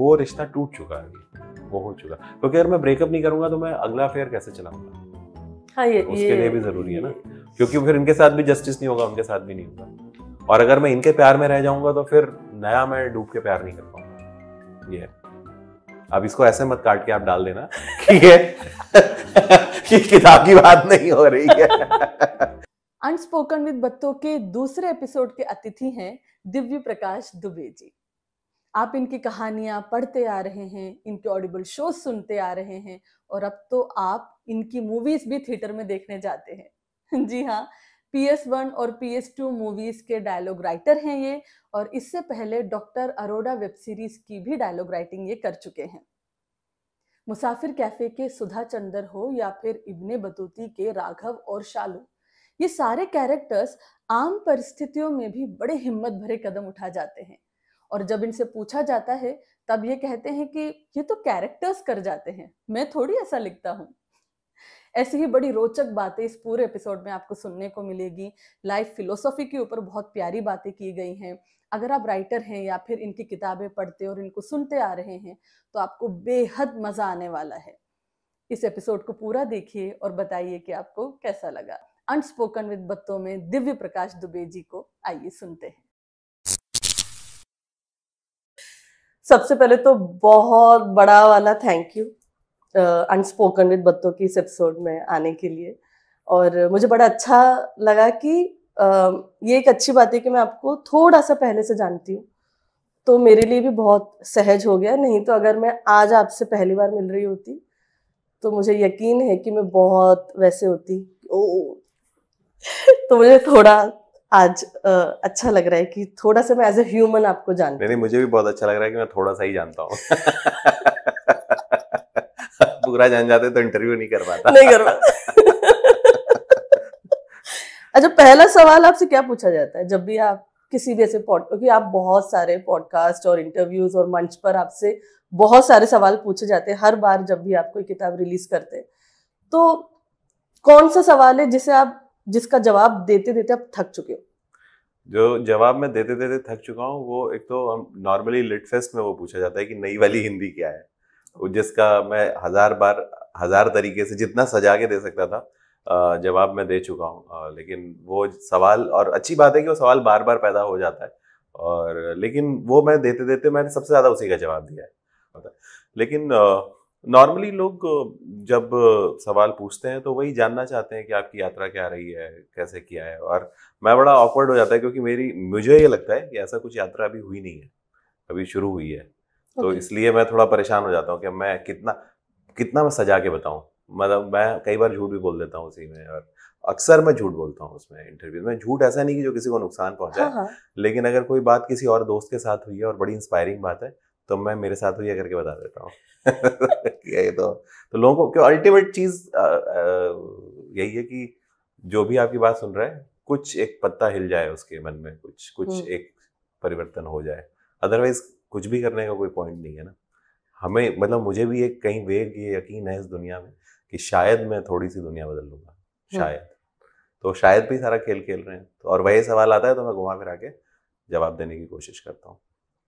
वो रिश्ता टूट चुका है वो हो चुका क्योंकि अगर मैं ब्रेकअप नहीं करूंगा तो मैं अगला अफेयर कैसे चलाऊंगा हाँ ये उसके ये, लिए भी जरूरी है ना क्योंकि फिर इनके साथ भी जस्टिस नहीं होगा उनके साथ भी नहीं होगा और अगर मैं इनके प्यार में रह जाऊंगा तो फिर नया मैं डूब के प्यार नहीं कर पाऊंगा ये अब इसको ऐसे मत काट के आप डाल देना कि ये कि किताब की बात नहीं हो रही है अनस्पोकन विद बत्तों के दूसरे एपिसोड के अतिथि हैं दिव्य प्रकाश दुबे जी आप इनकी कहानियाँ पढ़ते आ रहे हैं इनके ऑडिबल शो सुनते आ रहे हैं और अब तो आप इनकी मूवीज भी थिएटर में देखने जाते हैं जी हाँ पी एस वन और पी एस टू मूवीज के डायलॉग राइटर हैं ये और इससे पहले डॉक्टर अरोड़ा वेब सीरीज की भी डायलॉग राइटिंग ये कर चुके हैं मुसाफिर कैफे के सुधा चंदर हो या फिर इब्ने बतूती के राघव और शालू ये सारे कैरेक्टर्स आम परिस्थितियों में भी बड़े हिम्मत भरे कदम उठा जाते हैं और जब इनसे पूछा जाता है तब ये कहते हैं कि ये तो कैरेक्टर्स कर जाते हैं मैं थोड़ी ऐसा लिखता हूँ ऐसी ही बड़ी रोचक बातें इस पूरे एपिसोड में आपको सुनने को मिलेगी लाइफ फिलोसॉफी के ऊपर बहुत प्यारी बातें की गई हैं अगर आप राइटर हैं या फिर इनकी किताबें पढ़ते और इनको सुनते आ रहे हैं तो आपको बेहद मज़ा आने वाला है इस एपिसोड को पूरा देखिए और बताइए कि आपको कैसा लगा अनस्पोकन विद बत्तों में दिव्य प्रकाश दुबे जी को आइए सुनते हैं सबसे पहले तो बहुत बड़ा वाला थैंक यू अनस्पोकन विद बत्तों की इस एपिसोड में आने के लिए और मुझे बड़ा अच्छा लगा कि uh, ये एक अच्छी बात है कि मैं आपको थोड़ा सा पहले से जानती हूँ तो मेरे लिए भी बहुत सहज हो गया नहीं तो अगर मैं आज आपसे पहली बार मिल रही होती तो मुझे यकीन है कि मैं बहुत वैसे होती ओ तो मुझे थोड़ा आज अच्छा लग रहा है कि थोड़ा सा मैं एज ए ह्यूमन आपको जान नहीं मुझे भी बहुत अच्छा लग रहा है कि मैं थोड़ा सा ही जानता हूँ पूरा जान जाते तो इंटरव्यू नहीं कर पाता नहीं कर पाता अच्छा पहला सवाल आपसे क्या पूछा जाता है जब भी आप किसी भी ऐसे पॉड क्योंकि आप बहुत सारे पॉडकास्ट और इंटरव्यूज और मंच पर आपसे बहुत सारे सवाल पूछे जाते हैं हर बार जब भी आप कोई किताब रिलीज करते तो कौन सा सवाल है जिसे आप जिसका जवाब देते देते आप थक चुके हो जो जवाब मैं देते देते थक चुका हूँ वो एक तो हम नॉर्मली लिट फेस्ट में वो पूछा जाता है कि नई वाली हम्म। हिंदी क्या है जिसका मैं हजार बार हजार तरीके से जितना सजा के दे सकता था जवाब मैं दे चुका हूँ लेकिन वो सवाल और अच्छी बात है कि वो सवाल बार बार पैदा हो जाता है और लेकिन वो मैं देते देते मैंने सबसे ज़्यादा उसी का जवाब दिया है लेकिन नॉर्मली लोग जब सवाल पूछते हैं तो वही जानना चाहते हैं कि आपकी यात्रा क्या रही है कैसे किया है और मैं बड़ा ऑकवर्ड हो जाता है क्योंकि मेरी मुझे ये लगता है कि ऐसा कुछ यात्रा अभी हुई नहीं है अभी शुरू हुई है okay. तो इसलिए मैं थोड़ा परेशान हो जाता हूँ कि मैं कितना कितना मैं सजा के बताऊँ मतलब मैं कई बार झूठ भी बोल देता हूँ उसी में और अक्सर मैं झूठ बोलता हूँ उसमें इंटरव्यू में झूठ ऐसा नहीं कि जो किसी को नुकसान पहुँचाए हाँ, हाँ. लेकिन अगर कोई बात किसी और दोस्त के साथ हुई है और बड़ी इंस्पायरिंग बात है तो मैं मेरे साथ हुई है करके बता देता हूँ किया ये तो तो लोगों को क्यों अल्टीमेट चीज़ यही है कि जो भी आपकी बात सुन रहा है कुछ एक पत्ता हिल जाए उसके मन में कुछ कुछ हम्म। एक परिवर्तन हो जाए अदरवाइज कुछ भी करने का कोई पॉइंट नहीं है ना हमें मतलब मुझे भी एक कहीं वेग ये यकीन है इस दुनिया में कि शायद मैं थोड़ी सी दुनिया बदल लूंगा हम्म। शायद तो शायद भी सारा खेल खेल रहे हैं तो और वही सवाल आता है तो मैं घुमा फिरा के जवाब देने की कोशिश करता हूँ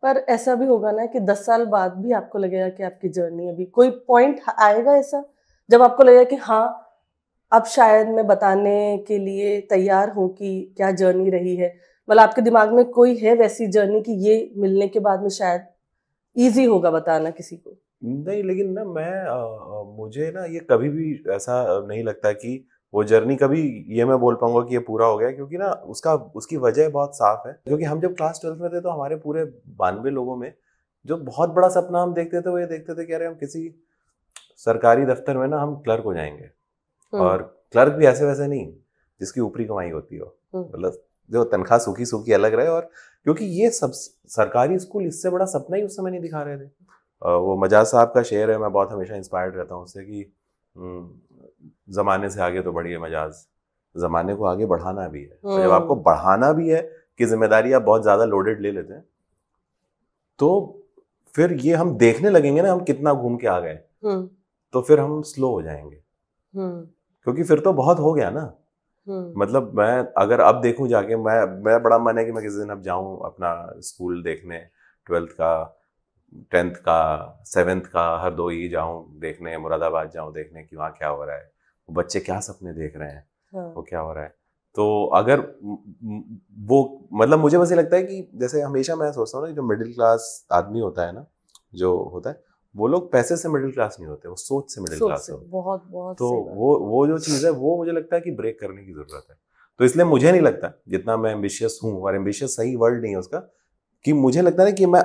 पर ऐसा भी होगा ना कि दस साल बाद भी आपको लगेगा कि आपकी जर्नी अभी कोई पॉइंट आएगा ऐसा जब आपको लगेगा कि हाँ अब शायद मैं बताने के लिए तैयार हूँ कि क्या जर्नी रही है मतलब आपके दिमाग में कोई है वैसी जर्नी कि ये मिलने के बाद में शायद ईजी होगा बताना किसी को नहीं लेकिन ना मैं आ, मुझे ना ये कभी भी ऐसा नहीं लगता कि वो जर्नी कभी ये मैं बोल पाऊंगा कि ये पूरा हो गया क्योंकि ना उसका उसकी वजह बहुत साफ है क्योंकि हम जब क्लास ट्वेल्थ में थे तो हमारे पूरे बानवे लोगों में जो बहुत बड़ा सपना हम देखते थे वो ये देखते थे कि अरे हम किसी सरकारी दफ्तर में ना हम क्लर्क हो जाएंगे हम्म। और क्लर्क भी ऐसे वैसे नहीं जिसकी ऊपरी कमाई होती हो हम्म। मतलब जो तनख्वाह सूखी सूखी अलग रहे और क्योंकि ये सब सरकारी स्कूल इससे बड़ा सपना ही उस समय नहीं दिखा रहे थे वो मजाज साहब का शेर है मैं बहुत हमेशा इंस्पायर्ड रहता हूँ उससे कि हम्म, ज़माने से आगे तो बढ़िए मजाज ज़माने को आगे बढ़ाना भी है तो जब हम्म। आपको बढ़ाना भी है कि जिम्मेदारी आप बहुत ज़्यादा लोडेड ले लेते हैं तो फिर ये हम देखने लगेंगे ना हम कितना घूम के आ गए हम्म। तो फिर हम स्लो हो जाएंगे हम्म। क्योंकि फिर तो बहुत हो गया ना मतलब मैं अगर अब देखूं जाके मैं मेरा बड़ा मन है कि मैं किसी दिन अब जाऊं अपना स्कूल देखने ट्वेल्थ का टेंथ का सेवेंथ का हरदोई जाऊं देखने मुरादाबाद जाऊं देखने कि वहाँ क्या हो रहा है बच्चे क्या सपने देख रहे हैं हाँ। वो क्या हो रहा है तो अगर वो मतलब मुझे बस ये लगता है कि जैसे हमेशा मैं सोचता हूँ ना जो मिडिल क्लास आदमी होता है ना जो होता है वो लोग पैसे से मिडिल क्लास नहीं होते वो सोच से मिडिल क्लास होते बहुत बहुत तो वो वो जो चीज़ है वो मुझे लगता है कि ब्रेक करने की ज़रूरत है तो इसलिए मुझे नहीं लगता जितना मैं एम्बिशियस हूँ और एम्बिशियस सही वर्ड नहीं है उसका कि मुझे लगता है ना कि मैं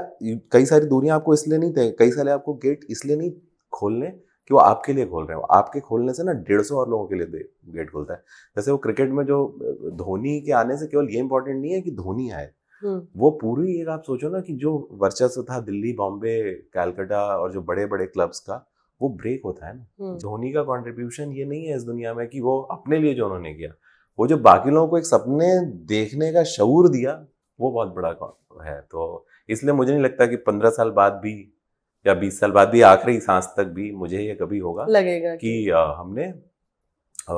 कई सारी दूरियां आपको इसलिए नहीं कई सारे आपको गेट इसलिए नहीं खोलने कि वो आपके लिए खोल रहे हैं आपके खोलने से ना डेढ़ सौ और लोगों के लिए गेट खोलता है जैसे वो क्रिकेट में जो धोनी के आने से केवल ये इंपॉर्टेंट नहीं है कि धोनी आए हम्म। वो पूरी एक आप सोचो ना कि जो वर्चस्व था दिल्ली बॉम्बे कैलकाटा और जो बड़े बड़े क्लब्स का वो ब्रेक होता है ना हम्म। धोनी का कॉन्ट्रीब्यूशन ये नहीं है इस दुनिया में कि वो अपने लिए जो उन्होंने किया वो जो बाकी लोगों को एक सपने देखने का शऊर दिया वो बहुत बड़ा है तो इसलिए मुझे नहीं लगता कि पंद्रह साल बाद भी या बीस साल बाद भी आखिरी सांस तक भी मुझे ये कभी होगा लगेगा कि आ, हमने आ,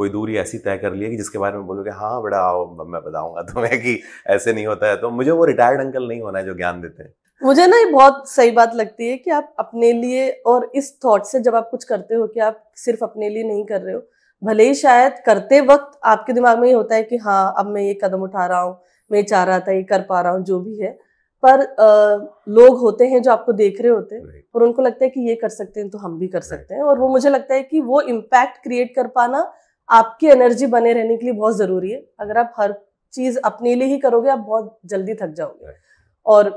कोई दूरी ऐसी तय कर ली है कि जिसके बारे में बोलोगे हाँ बड़ा आओ मैं बताऊंगा तुम्हें कि ऐसे नहीं होता है तो मुझे वो रिटायर्ड अंकल नहीं होना है जो ज्ञान देते हैं मुझे ना ये बहुत सही बात लगती है कि आप अपने लिए और इस थॉट से जब आप कुछ करते हो कि आप सिर्फ अपने लिए नहीं कर रहे हो भले ही शायद करते वक्त आपके दिमाग में ये होता है कि हाँ अब मैं ये कदम उठा रहा हूँ मैं चाह रहा था ये कर पा रहा हूँ जो भी है पर आ, लोग होते हैं जो आपको देख रहे होते हैं और उनको लगता है कि ये कर सकते हैं तो हम भी कर सकते हैं और वो मुझे लगता है कि वो इम्पैक्ट क्रिएट कर पाना आपकी एनर्जी बने रहने के लिए बहुत ज़रूरी है अगर आप हर चीज़ अपने लिए ही करोगे आप बहुत जल्दी थक जाओगे और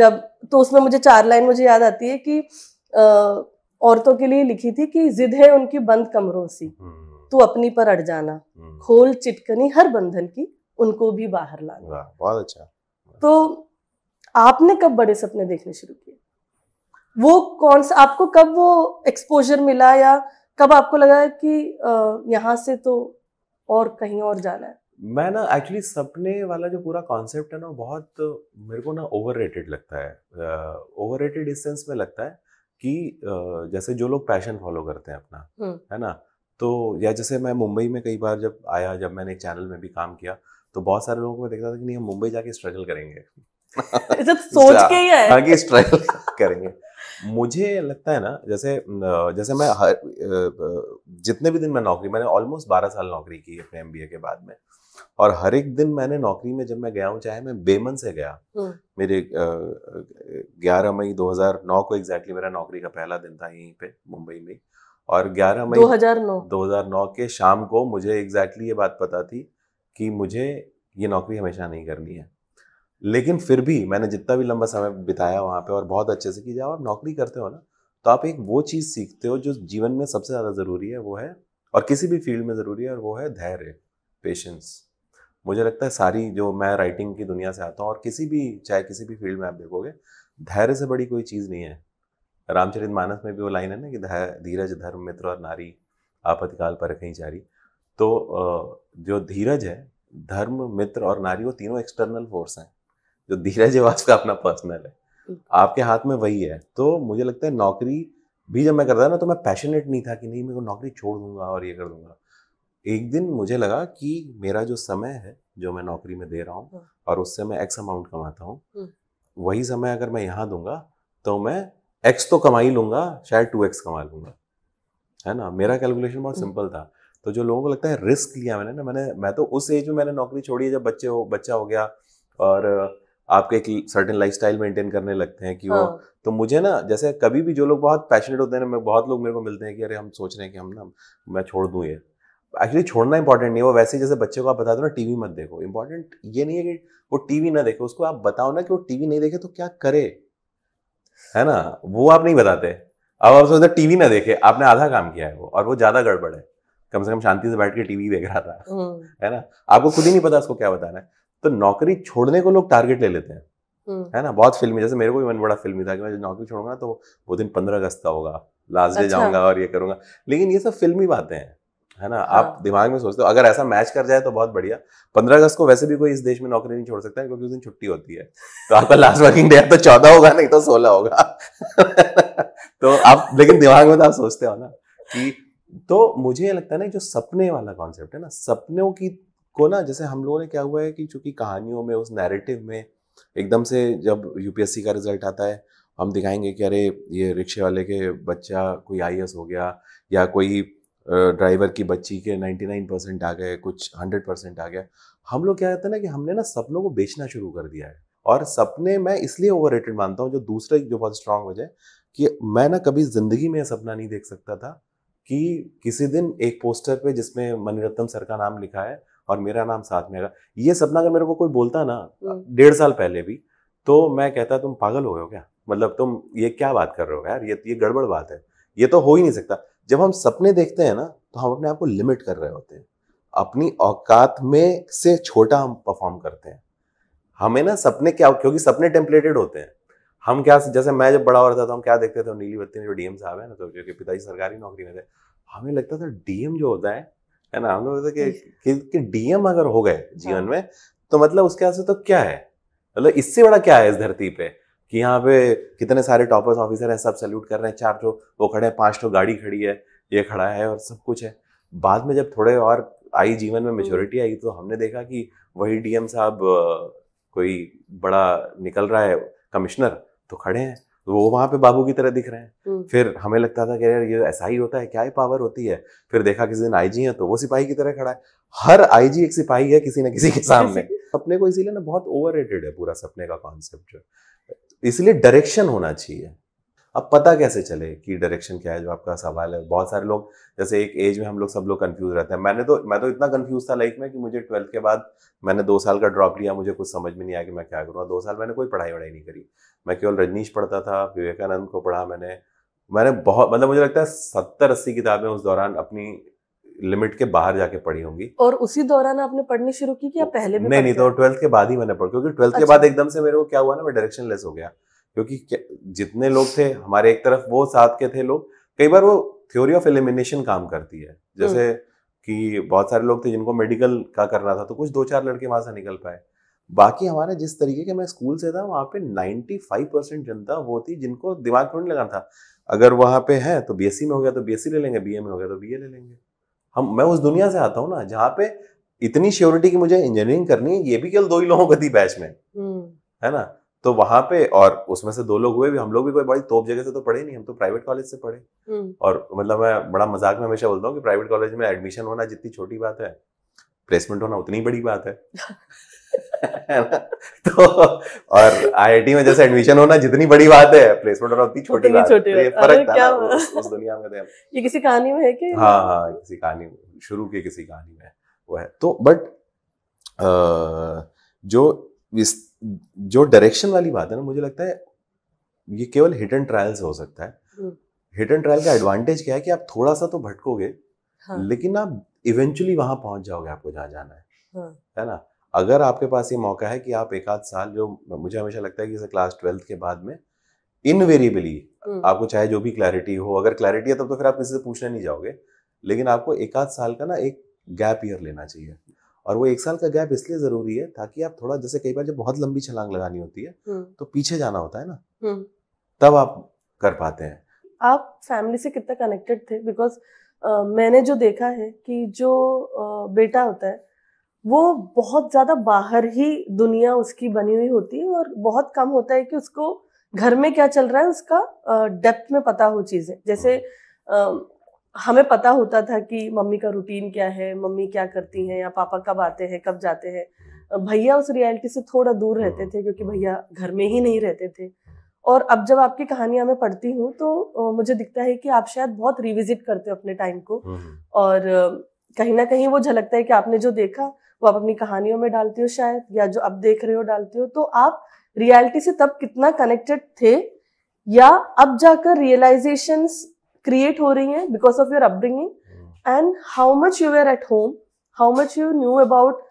जब तो उसमें मुझे चार लाइन मुझे याद आती है कि आ, औरतों के लिए लिखी थी कि जिद है उनकी बंद कमरों सी हम्म। तू अपनी पर अड़ जाना हम्म। खोल चिटकनी हर बंधन की उनको भी बाहर लाना बहुत अच्छा तो आपने कब बड़े सपने देखने शुरू किए वो कौन सा आपको कब वो एक्सपोजर मिला या कब आपको लगा कि यहाँ से तो और कहीं और जाना है मैं ना एक्चुअली सपने वाला जो पूरा कॉन्सेप्ट है ना बहुत मेरे को ना ओवर लगता है ओवर रेटेड इस सेंस में लगता है कि uh, जैसे जो लोग पैशन फॉलो करते हैं अपना हुँ. हम्म। है ना तो या जैसे मैं मुंबई में कई बार जब आया जब मैंने एक चैनल में भी काम किया तो बहुत सारे लोगों को देखता था कि नहीं हम मुंबई जाके स्ट्रगल करेंगे तो सोच के ही है आगे करेंगे मुझे लगता है ना जैसे जैसे मैं हर जितने भी दिन मैं नौकरी मैंने ऑलमोस्ट बारह साल नौकरी की अपने एम के बाद में और हर एक दिन मैंने नौकरी में जब मैं गया हूँ चाहे मैं बेमन से गया हम्म। मेरे ग्यारह मई 2009 को एग्जैक्टली मेरा नौकरी का पहला दिन था यहीं पे मुंबई में और 11 मई 2009 2009 के शाम को मुझे एग्जैक्टली ये बात पता थी कि मुझे ये नौकरी हमेशा नहीं करनी है लेकिन फिर भी मैंने जितना भी लंबा समय बिताया वहाँ पे और बहुत अच्छे से कि जब आप नौकरी करते हो ना तो आप एक वो चीज़ सीखते हो जो जीवन में सबसे ज़्यादा ज़रूरी है वो है और किसी भी फील्ड में ज़रूरी है और वो है धैर्य पेशेंस मुझे लगता है सारी जो मैं राइटिंग की दुनिया से आता हूँ और किसी भी चाहे किसी भी फील्ड में आप देखोगे धैर्य से बड़ी कोई चीज़ नहीं है रामचरित मानस में भी वो लाइन है ना कि धीरज धर्म मित्र और नारी आपत्तिकाल पर कहीं जारी तो जो धीरज है धर्म मित्र और नारी वो तीनों एक्सटर्नल फोर्स हैं जो धीरज वास का अपना पर्सनल है आपके हाथ में वही है तो मुझे लगता है नौकरी भी जब मैं करता ना तो मैं पैशनेट नहीं था कि नहीं मेरे को नौकरी छोड़ दूंगा और ये कर दूंगा एक दिन मुझे लगा कि मेरा जो समय है जो मैं नौकरी में दे रहा हूँ हाँ। और उससे मैं एक्स अमाउंट कमाता हूँ हाँ। वही समय अगर मैं यहाँ दूंगा तो मैं एक्स तो कमा ही लूंगा शायद टू एक्स कमा लूंगा है ना मेरा कैलकुलेशन बहुत सिंपल हाँ। था तो जो लोगों को लगता है रिस्क लिया मैंने ना मैंने मैं तो उस एज में मैंने नौकरी छोड़ी है जब बच्चे हो बच्चा हो गया और आपके एक सर्टेन स्टाइल मेंटेन करने लगते हैं कि वो हाँ। तो मुझे ना जैसे कभी भी जो लोग बहुत पैशनेट होते हैं ना बहुत लोग मेरे को मिलते हैं कि अरे हम सोच रहे हैं कि हम ना मैं छोड़ दूँ ये एक्चुअली छोड़ना इंपॉर्टेंट नहीं है वो वैसे जैसे बच्चे को आप बता दो ना टीवी मत देखो इंपॉर्टेंट ये नहीं है कि वो टीवी ना देखे उसको आप बताओ ना कि वो टीवी नहीं देखे तो क्या करे है ना वो आप नहीं बताते अब आप सोचते टीवी ना देखे आपने आधा काम किया है वो और वो ज्यादा गड़बड़ है कम से कम शांति से बैठ के टीवी देख रहा था हम्म। है ना आपको खुद ही नहीं पता उसको क्या बताना है तो नौकरी छोड़ने को लोग टारगेट ले लेते हैं हम्म। है ना बहुत फिल्मी जैसे मेरे को भी मन बड़ा फिल्मी था कि मैं नौकरी छोड़ूंगा तो वो दिन पंद्रह अगस्त का होगा लास्ट डे अच्छा। जाऊंगा और ये करूंगा लेकिन ये सब फिल्मी बातें हैं है ना हाँ। आप दिमाग में सोचते हो अगर ऐसा मैच कर जाए तो बहुत बढ़िया पंद्रह अगस्त को वैसे भी कोई इस देश में नौकरी नहीं छोड़ सकता क्योंकि उस दिन छुट्टी होती है तो आपका लास्ट वर्किंग डे तो चौदह होगा नहीं तो सोलह होगा तो आप लेकिन दिमाग में तो आप सोचते हो ना कि तो मुझे लगता है ना जो सपने वाला कॉन्सेप्ट है ना सपनों की को ना जैसे हम लोगों ने क्या हुआ है कि चूंकि कहानियों में उस नैरेटिव में एकदम से जब यूपीएससी का रिजल्ट आता है हम दिखाएंगे कि अरे ये रिक्शे वाले के बच्चा कोई आई हो गया या कोई ड्राइवर की बच्ची के 99 परसेंट आ गए कुछ 100 परसेंट आ गया हम लोग क्या कहते हैं ना कि हमने ना सपनों को बेचना शुरू कर दिया है और सपने मैं इसलिए ओवर मानता हूँ जो दूसरे जो बहुत स्ट्रांग वजह कि मैं ना कभी ज़िंदगी में सपना नहीं देख सकता था कि किसी दिन एक पोस्टर पे जिसमें मणिरत्न सर का नाम लिखा है और मेरा नाम साथ में आएगा ये सपना अगर मेरे को कोई बोलता ना हम्म। डेढ़ साल पहले भी तो मैं कहता तुम पागल हो गए हो क्या मतलब तुम ये क्या बात कर रहे हो यार ये ये गड़बड़ बात है ये तो हो ही नहीं सकता जब हम सपने देखते हैं ना तो हम अपने आप को लिमिट कर रहे होते हैं अपनी औकात में से छोटा हम परफॉर्म करते हैं हमें ना सपने क्या क्योंकि सपने टेम्पलेटेड होते हैं हम क्या जैसे मैं जब बड़ा हो रहा था तो हम क्या देखते थे नीली बत्ती में जो डीएम साहब है ना तो क्योंकि पिताजी सरकारी नौकरी में थे हमें लगता था डीएम जो होता है है ना हम लोग तो कि डीएम अगर हो गए जीवन हाँ। में तो मतलब उसके हाथ से तो क्या है मतलब इससे बड़ा क्या है इस धरती पे कि यहाँ पे कितने सारे टॉपर्स ऑफिसर हैं सब सैल्यूट कर रहे हैं चार जो वो खड़े हैं पांच ठो गाड़ी खड़ी है ये खड़ा है और सब कुछ है बाद में जब थोड़े और आई जीवन में मेचोरिटी हाँ। आई तो हमने देखा कि वही डीएम साहब कोई बड़ा निकल रहा है कमिश्नर तो खड़े हैं तो वो वहां पे बाबू की तरह दिख रहे हैं हम्म। फिर हमें लगता था कि यार ये ऐसा ही होता है क्या ही पावर होती है फिर देखा किसी दिन आईजी है तो वो सिपाही की तरह खड़ा है हर आईजी एक सिपाही है किसी ना किसी के सामने सपने को इसीलिए ना बहुत ओवर है पूरा सपने का कॉन्सेप्ट जो इसलिए डायरेक्शन होना चाहिए अब पता कैसे चले कि डायरेक्शन क्या है जो आपका सवाल है बहुत सारे लोग जैसे एक एज में हम लोग सब लोग कन्फ्यूज रहते हैं मैंने तो मैं तो इतना कंफ्यूज था लाइफ में कि मुझे ट्वेल्थ के बाद मैंने दो साल का ड्रॉप लिया मुझे कुछ समझ में नहीं आया कि मैं क्या करूँगा दो साल मैंने कोई पढ़ाई वढ़ाई नहीं करी मैं केवल रजनीश पढ़ता था विवेकानंद को पढ़ा मैंने मैंने बहुत मतलब मुझे लगता है सत्तर अस्सी किताबें उस दौरान अपनी लिमिट के बाहर जाके पढ़ी होंगी और उसी दौरान आपने पढ़नी शुरू की या पहले नहीं नहीं तो ट्वेल्थ के बाद ही मैंने पढ़ क्योंकि ट्वेल्थ के अच्छा। बाद एकदम से मेरे को क्या हुआ ना मैं डायरेक्शन लेस हो गया क्योंकि जितने लोग थे हमारे एक तरफ वो साथ के थे लोग कई बार वो थ्योरी ऑफ एलिमिनेशन काम करती है जैसे हम्म। कि बहुत सारे लोग थे जिनको मेडिकल का करना था तो कुछ दो चार लड़के वहां से निकल पाए बाकी हमारे जिस तरीके के मैं स्कूल से था वहाँ पे 95 परसेंट जनता वो थी जिनको दिमाग थोड़ी लगाना था अगर वहाँ पे है तो बीएससी में हो गया तो बीएससी ले लेंगे बीए में हो गया तो बीए ले लेंगे हम मैं उस दुनिया से आता हूँ ना जहाँ पे इतनी श्योरिटी की मुझे इंजीनियरिंग करनी है ये भी केवल दो ही लोगों का थी बैच में हम्म। है ना तो वहां पे और उसमें से दो लोग हुए भी हम लोग भी कोई बड़ी तोप जगह से तो पढ़े नहीं हम तो प्राइवेट कॉलेज से पढ़े हम्म। और मतलब मैं बड़ा मजाक में हमेशा बोलता हूँ कि प्राइवेट कॉलेज में एडमिशन होना जितनी छोटी बात है प्लेसमेंट होना उतनी बड़ी बात है तो और आईआईटी में जैसे एडमिशन होना जितनी बड़ी बात है प्लेसमेंट होना उतनी छोटी बात है तो ये फर्क था उस, उस दुनिया में तो। ये किसी कहानी में है कि हाँ हाँ किसी कहानी शुरू की किसी कहानी में वो है तो बट जो इस जो डायरेक्शन वाली बात है ना मुझे लगता है ये केवल हिट एंड ट्रायल से हो सकता है हिट एंड ट्रायल का एडवांटेज क्या है कि आप थोड़ा सा तो भटकोगे हाँ. लेकिन आप इवेंचुअली वहां पहुंच जाओगे आपको जहां जाना है हाँ. है ना अगर आपके पास ये मौका है कि आप एक आध साल जो मुझे हमेशा लगता है कि क्लास ट्वेल्थ के बाद में इनवेरिएबली हम्म। आपको चाहे जो भी क्लैरिटी हो अगर क्लैरिटी है तब तो फिर आप किसी से पूछना नहीं जाओगे लेकिन आपको एक आध साल का ना एक गैप ईयर लेना चाहिए और वो एक साल का गैप इसलिए जरूरी है ताकि आप थोड़ा जैसे कई बार जब बहुत लंबी छलांग लगानी होती है हम्म। तो पीछे जाना होता है ना हम्म। तब आप कर पाते हैं आप फैमिली से कितना कनेक्टेड थे बिकॉज uh, मैंने जो देखा है कि जो uh, बेटा होता है वो बहुत ज़्यादा बाहर ही दुनिया उसकी बनी हुई होती है और बहुत कम होता है कि उसको घर में क्या चल रहा है उसका डेप्थ uh, में पता हो चीज़ें जैसे uh, हमें पता होता था कि मम्मी का रूटीन क्या है मम्मी क्या करती हैं या पापा कब आते हैं कब जाते हैं भैया उस रियलिटी से थोड़ा दूर रहते थे क्योंकि भैया घर में ही नहीं रहते थे और अब जब आपकी कहानियां मैं पढ़ती हूँ तो मुझे दिखता है कि आप शायद बहुत रिविजिट करते हो अपने टाइम को हम्म, हम्म। और कहीं ना कहीं वो झलकता है कि आपने जो देखा वो आप अपनी कहानियों में डालती हो शायद या जो अब देख रहे हो डालती हो तो आप रियलिटी से तब कितना कनेक्टेड थे या अब जाकर रियलाइजेशंस क्रिएट हो रही हैं because of your upbringing and how much you were at home how much you knew about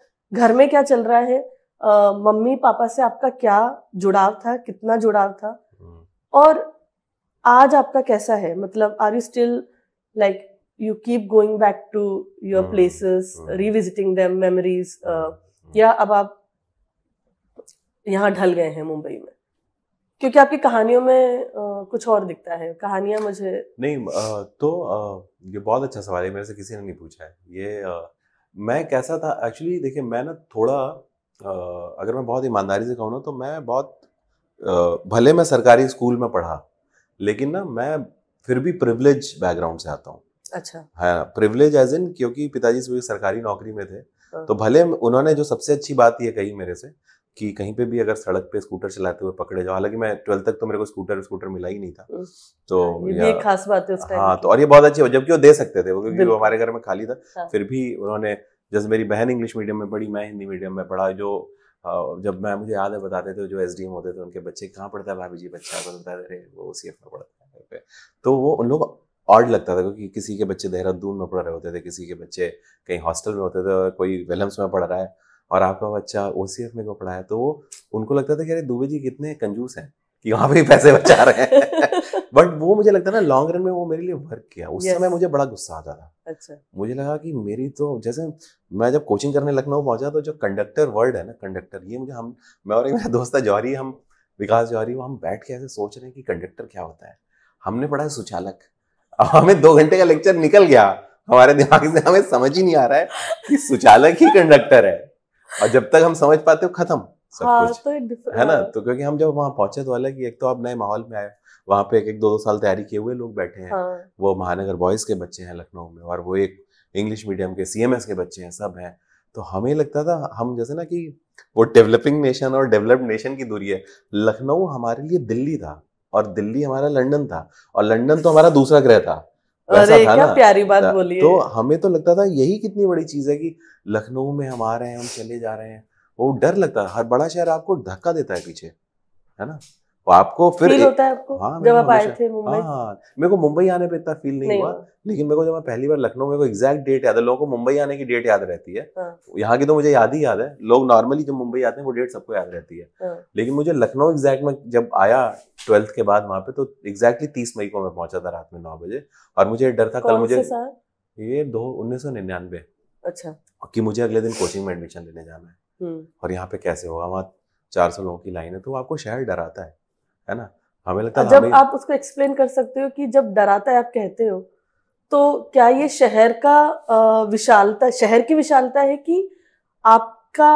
घर में क्या चल रहा है uh, मम्मी पापा से आपका क्या जुड़ाव था कितना जुड़ाव था hmm. और आज आपका कैसा है मतलब are you still like you keep going back to your places revisiting them memories या अब आप यहाँ ढल गए हैं मुंबई में क्योंकि आपकी कहानियों में आ, कुछ और दिखता है कहानियां मुझे नहीं आ, तो आ, ये बहुत अच्छा सवाल है मेरे से किसी ने नहीं पूछा है ये आ, मैं कैसा था एक्चुअली देखिए मैं ना थोड़ा आ, अगर मैं बहुत ईमानदारी से कहूँ ना तो मैं बहुत आ, भले मैं सरकारी स्कूल में पढ़ा लेकिन ना मैं फिर भी प्रिवलेज बैकग्राउंड से आता हूँ अच्छा हाँ प्रिवलेज एज इन क्योंकि पिताजी से सरकारी नौकरी में थे हाँ। तो भले उन्होंने जो सबसे अच्छी बात ये कही मेरे से कि कहीं पे भी अगर सड़क पे स्कूटर चलाते हुए पकड़े जाओ हालांकि मैं ट्वेल्थ तक तो मेरे को स्कूटर स्कूटर मिला ही नहीं था तो ये खास बात है उस टाइम हाँ तो और ये बहुत अच्छी जबकि वो दे सकते थे वो क्योंकि वो हमारे घर में खाली था हाँ। फिर भी उन्होंने जैसे मेरी बहन इंग्लिश मीडियम में पढ़ी मैं हिंदी मीडियम में पढ़ा जो जब मैं मुझे याद है बताते थे जो एस होते थे उनके बच्चे कहाँ पढ़ता है भाभी जी बच्चा तो बताते वो सी में पढ़ता है तो वो उन लोग ऑड लगता था क्योंकि किसी के बच्चे देहरादून में पढ़ रहे होते थे किसी के बच्चे कहीं हॉस्टल में होते थे कोई वेलम्स में पढ़ रहा है और आपका बच्चा ओ में को पढ़ाया तो वो उनको लगता था कि अरे दुबे जी कितने कंजूस हैं कि वहाँ पे पैसे बचा रहे हैं बट वो मुझे लगता ना लॉन्ग रन में वो मेरे लिए वर्क किया उस समय मुझे बड़ा गुस्सा आता था अच्छा मुझे लगा कि मेरी तो जैसे मैं जब कोचिंग करने लखनऊ पहुंचा तो जो कंडक्टर वर्ड है ना कंडक्टर ये मुझे हम मैं और मेरा दोस्त है जौहरी हम विकास जौहरी वो हम बैठ के ऐसे सोच रहे हैं कि कंडक्टर क्या होता है हमने पढ़ा है सुचालक अब हमें दो घंटे का लेक्चर निकल गया हमारे दिमाग से हमें समझ ही नहीं आ रहा है कि सुचालक ही कंडक्टर है और जब तक हम समझ पाते हो खत्म सब हाँ, कुछ तो है ना तो क्योंकि हम जब वहाँ पहुंचे तो अलग ही एक तो आप नए माहौल में आए वहाँ पे एक एक दो दो साल तैयारी किए हुए लोग बैठे हैं हाँ। वो महानगर बॉयज के बच्चे हैं लखनऊ में और वो एक इंग्लिश मीडियम के सी के बच्चे हैं सब हैं तो हमें लगता था हम जैसे ना कि वो डेवलपिंग नेशन और डेवलप्ड नेशन की दूरी है लखनऊ हमारे लिए दिल्ली था और दिल्ली हमारा लंदन था और लंदन तो हमारा दूसरा ग्रह था अरे क्या प्यारी बात बोली तो हमें तो लगता था यही कितनी बड़ी चीज है कि लखनऊ में हम आ रहे हैं हम चले जा रहे हैं वो डर लगता है हर बड़ा शहर आपको धक्का देता है पीछे है ना तो आपको फिर फील होता है आपको हाँ, जब आप आए थे मुंबई हाँ मेरे को मुंबई आने पे इतना फील नहीं, नहीं हुआ लेकिन मेरे को जब मैं पहली बार लखनऊ में एग्जैक्ट डेट याद है लोगों को मुंबई आने की डेट याद रहती है हाँ। यहाँ की तो मुझे याद ही याद है लोग नॉर्मली जब मुंबई आते हैं वो डेट सबको याद रहती है हाँ। लेकिन मुझे लखनऊ एग्जैक्ट में जब आया ट्वेल्थ के बाद वहाँ पे तो एग्जैक्टली तीस मई को मैं पहुंचा था रात में नौ बजे और मुझे डर था कल मुझे ये दो उन्नीस सौ निन्यानवे अच्छा की मुझे अगले दिन कोचिंग में एडमिशन लेने जाना है हम्म। और यहाँ पे कैसे होगा वहाँ चार सौ लोगों की लाइन है तो आपको शहर डराता है है ना हमें लगता है जब आप उसको एक्सप्लेन कर सकते हो कि जब डराता है आप कहते हो तो क्या ये शहर का विशालता शहर की विशालता है कि आपका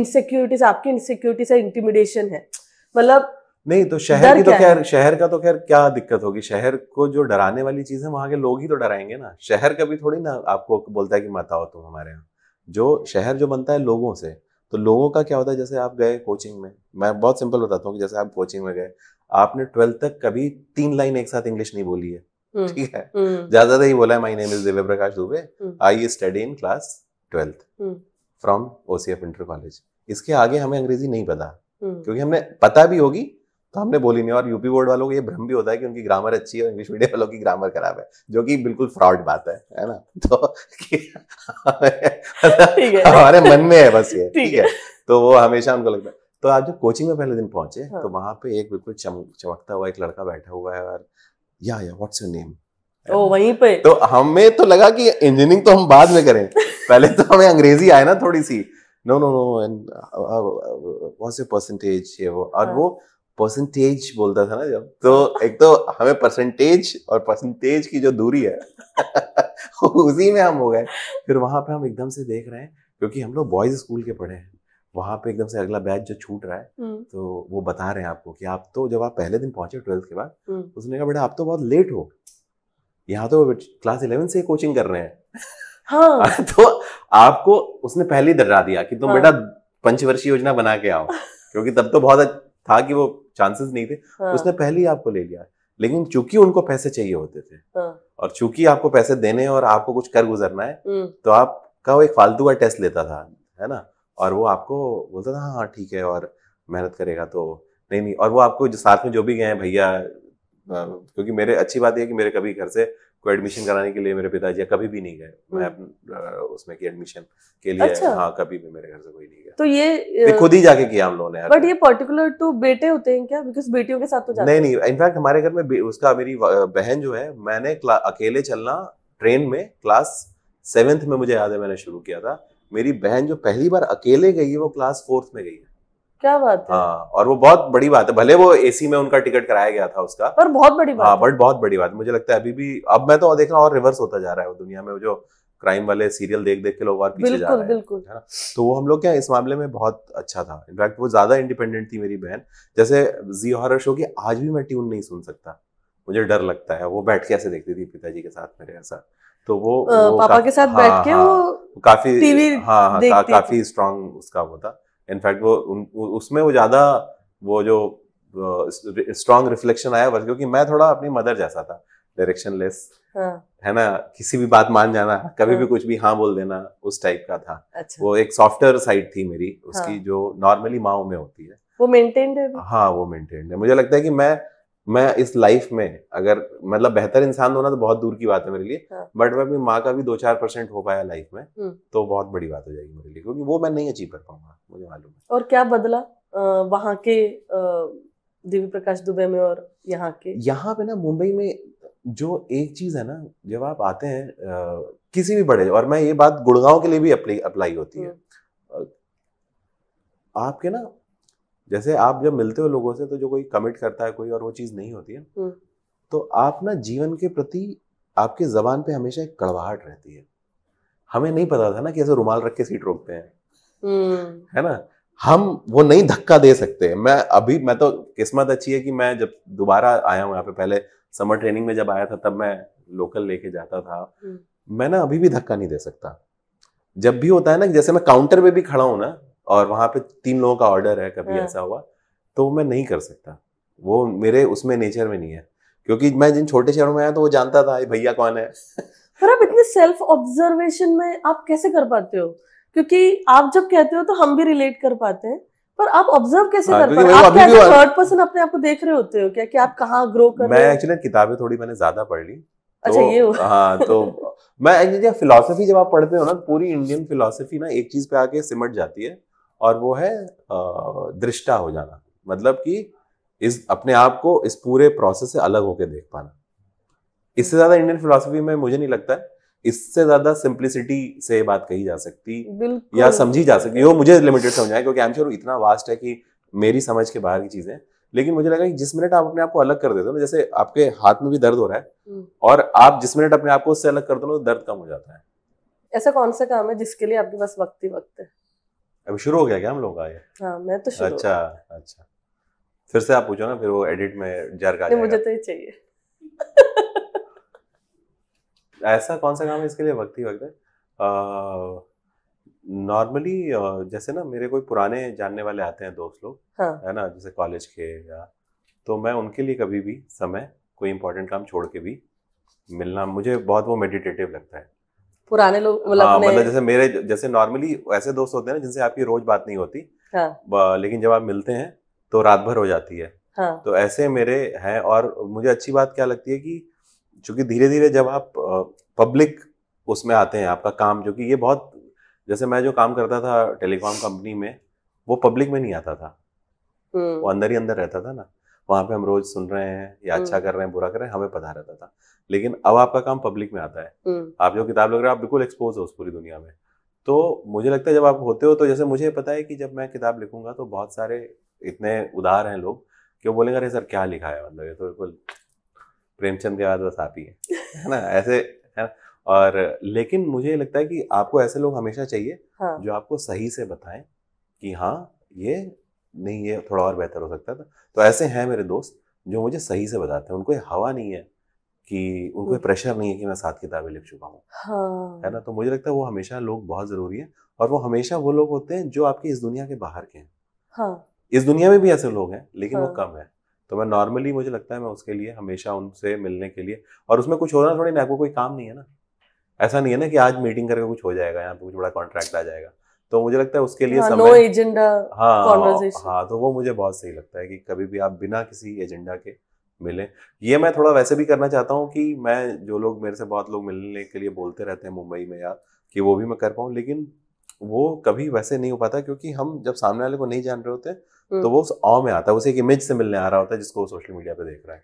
इनसिक्योरिटीज आपकी इनसिक्योरिटीज है इंटिमिडेशन है मतलब नहीं तो शहर की तो खैर शहर का तो खैर क्या दिक्कत होगी शहर को जो डराने वाली चीज है वहां के लोग ही तो डराएंगे ना शहर कभी थोड़ी ना आपको बोलता है कि मत आओ तुम हमारे यहाँ जो शहर जो बनता है लोगों से तो लोगों का क्या होता है जैसे आप गए कोचिंग में मैं बहुत सिंपल बताता हूँ कि जैसे आप कोचिंग में गए आपने ट्वेल्थ तक कभी तीन लाइन एक साथ इंग्लिश नहीं बोली है हम्म, ठीक है हम्म। ज्यादा ही बोला है माई name is Divya Prakash Dubey I study in class twelfth from OCF inter college इसके आगे हमें अंग्रेजी नहीं पता हम्म। क्योंकि हमने पता भी होगी तो हमने बोली नहीं और यूपी बोर्ड वालों को ये भ्रम भी होता है कि उनकी ग्रामर अच्छी है और इंग्लिश मीडियम वालों की ग्रामर खराब है जो कि बिल्कुल फ्रॉड बात है है ना तो हमारे मन में है बस ये ठीक है तो वो हमेशा उनको लगता है तो आप जब कोचिंग में पहले दिन पहुंचे हाँ. तो वहां पे एक बिल्कुल चम, चमकता हुआ एक लड़का बैठा हुआ है और या या व्हाट्स योर नेम ओ वहीं पे तो हमें तो लगा कि इंजीनियरिंग तो हम बाद में करें पहले तो हमें अंग्रेजी आए ना थोड़ी सी no no no and what's your percentage ये वो और हाँ. वो परसेंटेज बोलता था ना जब तो एक तो हमें परसेंटेज और परसेंटेज की जो दूरी है उसी में हम हो गए फिर वहां पे हम एकदम से देख रहे हैं क्योंकि हम लोग बॉयज स्कूल के पढ़े हैं वहां पे एकदम से अगला बैच जो छूट रहा है हम्म। तो वो बता रहे हैं आपको कि आप तो जब आप पहले दिन पहुंचे ट्वेल्थ के बाद हम्म। उसने कहा बेटा आप तो बहुत लेट हो यहाँ तो क्लास इलेवन से कोचिंग कर रहे हैं हाँ। तो आपको उसने पहले ही डरा दिया कि तुम हाँ। बेटा पंचवर्षीय योजना बना के आओ क्योंकि तब तो बहुत था कि वो चांसेस नहीं थे हाँ। उसने पहले ही आपको ले लिया लेकिन चूंकि उनको पैसे चाहिए होते थे हाँ। और चूंकि आपको पैसे देने और आपको कुछ कर गुजरना है हम्म। तो आपका वो एक फालतू का टेस्ट लेता था है ना और वो आपको बोलता था हाँ, हाँ ठीक है और मेहनत करेगा तो नहीं नहीं और वो आपको साथ में जो भी गए हैं भैया हाँ। क्योंकि मेरे अच्छी बात यह कि मेरे कभी घर से को एडमिशन कराने के लिए मेरे पिताजी कभी भी नहीं गए हम्म। मैं उसमें की एडमिशन के लिए अच्छा। हाँ कभी भी मेरे घर से कोई नहीं गया तो ये खुद ही जाके किया हम लोगों ने बट ये पर्टिकुलर तो बेटे होते हैं क्या बिकॉज बेटियों के साथ तो जाते नहीं नहीं इनफैक्ट हमारे घर में उसका मेरी बहन जो है मैंने अकेले चलना ट्रेन में क्लास सेवेंथ में मुझे याद है मैंने शुरू किया था मेरी बहन जो पहली बार अकेले गई है वो क्लास फोर्थ में गई है क्या बात है हाँ और वो बहुत बड़ी बात है भले वो एसी में उनका टिकट कराया गया था उसका पर बहुत बड़ी बात हाँ बट बहुत बड़ी बात मुझे लगता है अभी भी अब मैं तो देख रहा हूँ और रिवर्स होता जा रहा है वो दुनिया में जो क्राइम वाले सीरियल देख देख के लोग और पीछे बिल्कुल, जा रहे हैं बिल्कुल है ना तो वो हम लोग क्या इस मामले में बहुत अच्छा था इनफैक्ट वो ज्यादा इंडिपेंडेंट थी मेरी बहन जैसे जी हॉरर शो की आज भी मैं ट्यून नहीं सुन सकता मुझे डर लगता है वो बैठ के ऐसे देखती थी पिताजी के साथ मेरे ऐसा तो वो, आ, वो पापा के साथ हाँ, बैठ के हाँ, वो काफी टीवी हाँ, हाँ, का, काफी स्ट्रांग उसका वो था इनफैक्ट वो उसमें वो ज़्यादा वो जो स्ट्रांग रिफ्लेक्शन आया बस क्योंकि मैं थोड़ा अपनी मदर जैसा था डायरेक्शन लेस हाँ. है ना किसी भी बात मान जाना कभी हाँ. भी कुछ भी हाँ बोल देना उस टाइप का था अच्छा। वो एक सॉफ्टवेयर साइड थी मेरी उसकी हाँ. जो नॉर्मली माओ में होती है वो मेंटेन्ड है हाँ वो मेंटेन्ड है मुझे लगता है कि मैं मैं इस लाइफ में अगर मतलब बेहतर इंसान तो होना तो बहुत दूर की बात है मेरे लिए बट हाँ। मैं अपनी माँ का भी दो चार परसेंट हो पाया लाइफ में हम्म। तो बहुत बड़ी बात हो जाएगी मेरे लिए क्योंकि वो मैं नहीं अचीव कर पाऊंगा मुझे मालूम है और क्या बदला वहाँ के देवी प्रकाश दुबे में और यहाँ के यहाँ पे ना मुंबई में जो एक चीज है ना जब आप आते हैं किसी भी बड़े और मैं ये बात गुड़गांव के लिए भी अप्लाई होती है हम्म। आपके ना जैसे आप जब मिलते हो लोगों से तो जो कोई कमिट करता है कोई और वो चीज़ नहीं होती है हम्म। तो आप ना जीवन के प्रति आपके जबान पे हमेशा एक कड़वाहट रहती है हमें नहीं पता था ना कि ऐसे रुमाल रख के सीट रोकते हैं हम्म। है ना हम वो नहीं धक्का दे सकते मैं अभी मैं तो किस्मत अच्छी है कि मैं जब दोबारा आया हूँ यहाँ पे पहले समर ट्रेनिंग में जब आया था तब मैं लोकल लेके जाता था हम्म। मैं ना अभी भी धक्का नहीं दे सकता जब भी होता है ना जैसे मैं काउंटर पे भी खड़ा हूँ ना और वहाँ पे तीन लोगों का ऑर्डर है कभी हाँ। ऐसा हुआ तो मैं नहीं कर सकता वो मेरे उसमें नेचर में नहीं है क्योंकि मैं जिन छोटे शहरों में आया तो वो जानता था भैया कौन है पर आप इतने सेल्फ ऑब्जर्वेशन में आप कैसे कर पाते हो क्योंकि आप जब कहते हो तो हम भी रिलेट कर पाते हैं पर आप ऑब्जर्व कैसे हाँ, कर पाते आप थर्ड पर्सन अपने आप को देख रहे होते हो क्या कि आप कहाँ ग्रो कर मैं एक्चुअली किताबें थोड़ी मैंने ज्यादा पढ़ ली अच्छा तो ये हाँ तो मैं एक्चुअली फिलोसफी जब आप पढ़ते हो ना पूरी इंडियन फिलोसफी ना एक चीज पे आके सिमट जाती है और वो है दृष्टा हो जाना मतलब कि इस अपने आप को इस पूरे प्रोसेस से अलग होकर देख पाना इससे ज्यादा इंडियन फिलोसफी में मुझे नहीं लगता इससे ज्यादा सिंप्लिसिटी से बात कही जा सकती या समझी जा सकती वो मुझे लिमिटेड समझ आए क्योंकि आई एम श्योर इतना वास्ट है कि मेरी समझ के बाहर की चीजें लेकिन मुझे लगा कि जिस मिनट आप अपने आप को अलग कर देते हो ना जैसे आपके हाथ में भी दर्द हो रहा है हम्म। और आप जिस मिनट अपने आप को उससे अलग कर दो ना दर्द कम हो जाता है ऐसा कौन सा काम है जिसके लिए आपके पास वक्त ही वक्त है अभी शुरू हो गया क्या हम लोग आए हाँ, मैं तो शुरू अच्छा अच्छा फिर से आप पूछो ना फिर वो एडिट में जर का मुझे तो ये चाहिए ऐसा कौन सा काम है इसके लिए वक्त ही वक्त है नॉर्मली जैसे ना मेरे कोई पुराने जानने वाले आते हैं दोस्त लोग हाँ. है ना जैसे कॉलेज के या तो मैं उनके लिए कभी भी समय कोई इम्पोर्टेंट काम छोड़ के भी मिलना मुझे बहुत वो मेडिटेटिव लगता है पुराने लोग मतलब मतलब जैसे मेरे जैसे नॉर्मली ऐसे दोस्त होते हैं ना जिनसे आपकी रोज बात नहीं होती हाँ। लेकिन जब आप मिलते हैं तो रात भर हो जाती है हाँ। तो ऐसे मेरे हैं और मुझे अच्छी बात क्या लगती है कि चूंकि धीरे धीरे जब आप पब्लिक उसमें आते हैं आपका काम जो कि ये बहुत जैसे मैं जो काम करता था टेलीकॉम कंपनी में वो पब्लिक में नहीं आता था हम्म। वो अंदर ही अंदर रहता था ना वहाँ पे हम रोज सुन रहे हैं या अच्छा हम्म। कर रहे हैं बुरा कर रहे हैं हमें पता रहता था लेकिन अब आपका काम पब्लिक में आता है हम्म। आप जो किताब लग रहे हो आप बिल्कुल एक्सपोज हो उस पूरी दुनिया में तो मुझे लगता है जब आप होते हो तो जैसे मुझे पता है कि जब मैं किताब लिखूंगा तो बहुत सारे इतने उदार हैं लोग कि वो बोलेंगे अरे सर क्या लिखा है मतलब ये तो बिल्कुल प्रेमचंद के बाद बस आप ही है है ना ऐसे है ना और लेकिन मुझे लगता है कि आपको ऐसे लोग हमेशा चाहिए हाँ। जो आपको सही से बताएं कि हाँ ये नहीं ये थोड़ा और बेहतर हो सकता था तो ऐसे हैं मेरे दोस्त जो मुझे सही से बताते हैं उनको ये हवा नहीं है कि उनको प्रेशर हम्म। नहीं है कि मैं सात किताबें लिख चुका हूँ हाँ। है ना तो मुझे लगता है वो हमेशा लोग बहुत ज़रूरी है और वो हमेशा वो लोग होते हैं जो आपकी इस दुनिया के बाहर के हैं हाँ। इस दुनिया में भी ऐसे लोग हैं लेकिन हाँ। वो कम है तो मैं नॉर्मली मुझे लगता है मैं उसके लिए हमेशा उनसे मिलने के लिए और उसमें कुछ होना थोड़ी ना आपको कोई काम नहीं है ना ऐसा नहीं है ना कि आज मीटिंग करके कुछ हो जाएगा यहाँ पे कुछ बड़ा कॉन्ट्रैक्ट आ जाएगा तो मुझे लगता है उसके लिए हाँ, समय नो एजेंडा हाँ हाँ तो वो मुझे बहुत सही लगता है कि कभी भी आप बिना किसी एजेंडा के मिलें ये मैं थोड़ा वैसे भी करना चाहता हूँ कि मैं जो लोग मेरे से बहुत लोग मिलने के लिए बोलते रहते हैं मुंबई में यार कि वो भी मैं कर पाऊँ लेकिन वो कभी वैसे नहीं हो पाता क्योंकि हम जब सामने वाले को नहीं जान रहे होते तो हम्म। वो उस आव में आता है उसे एक इमेज से मिलने आ रहा होता है जिसको वो सोशल मीडिया पे देख रहा है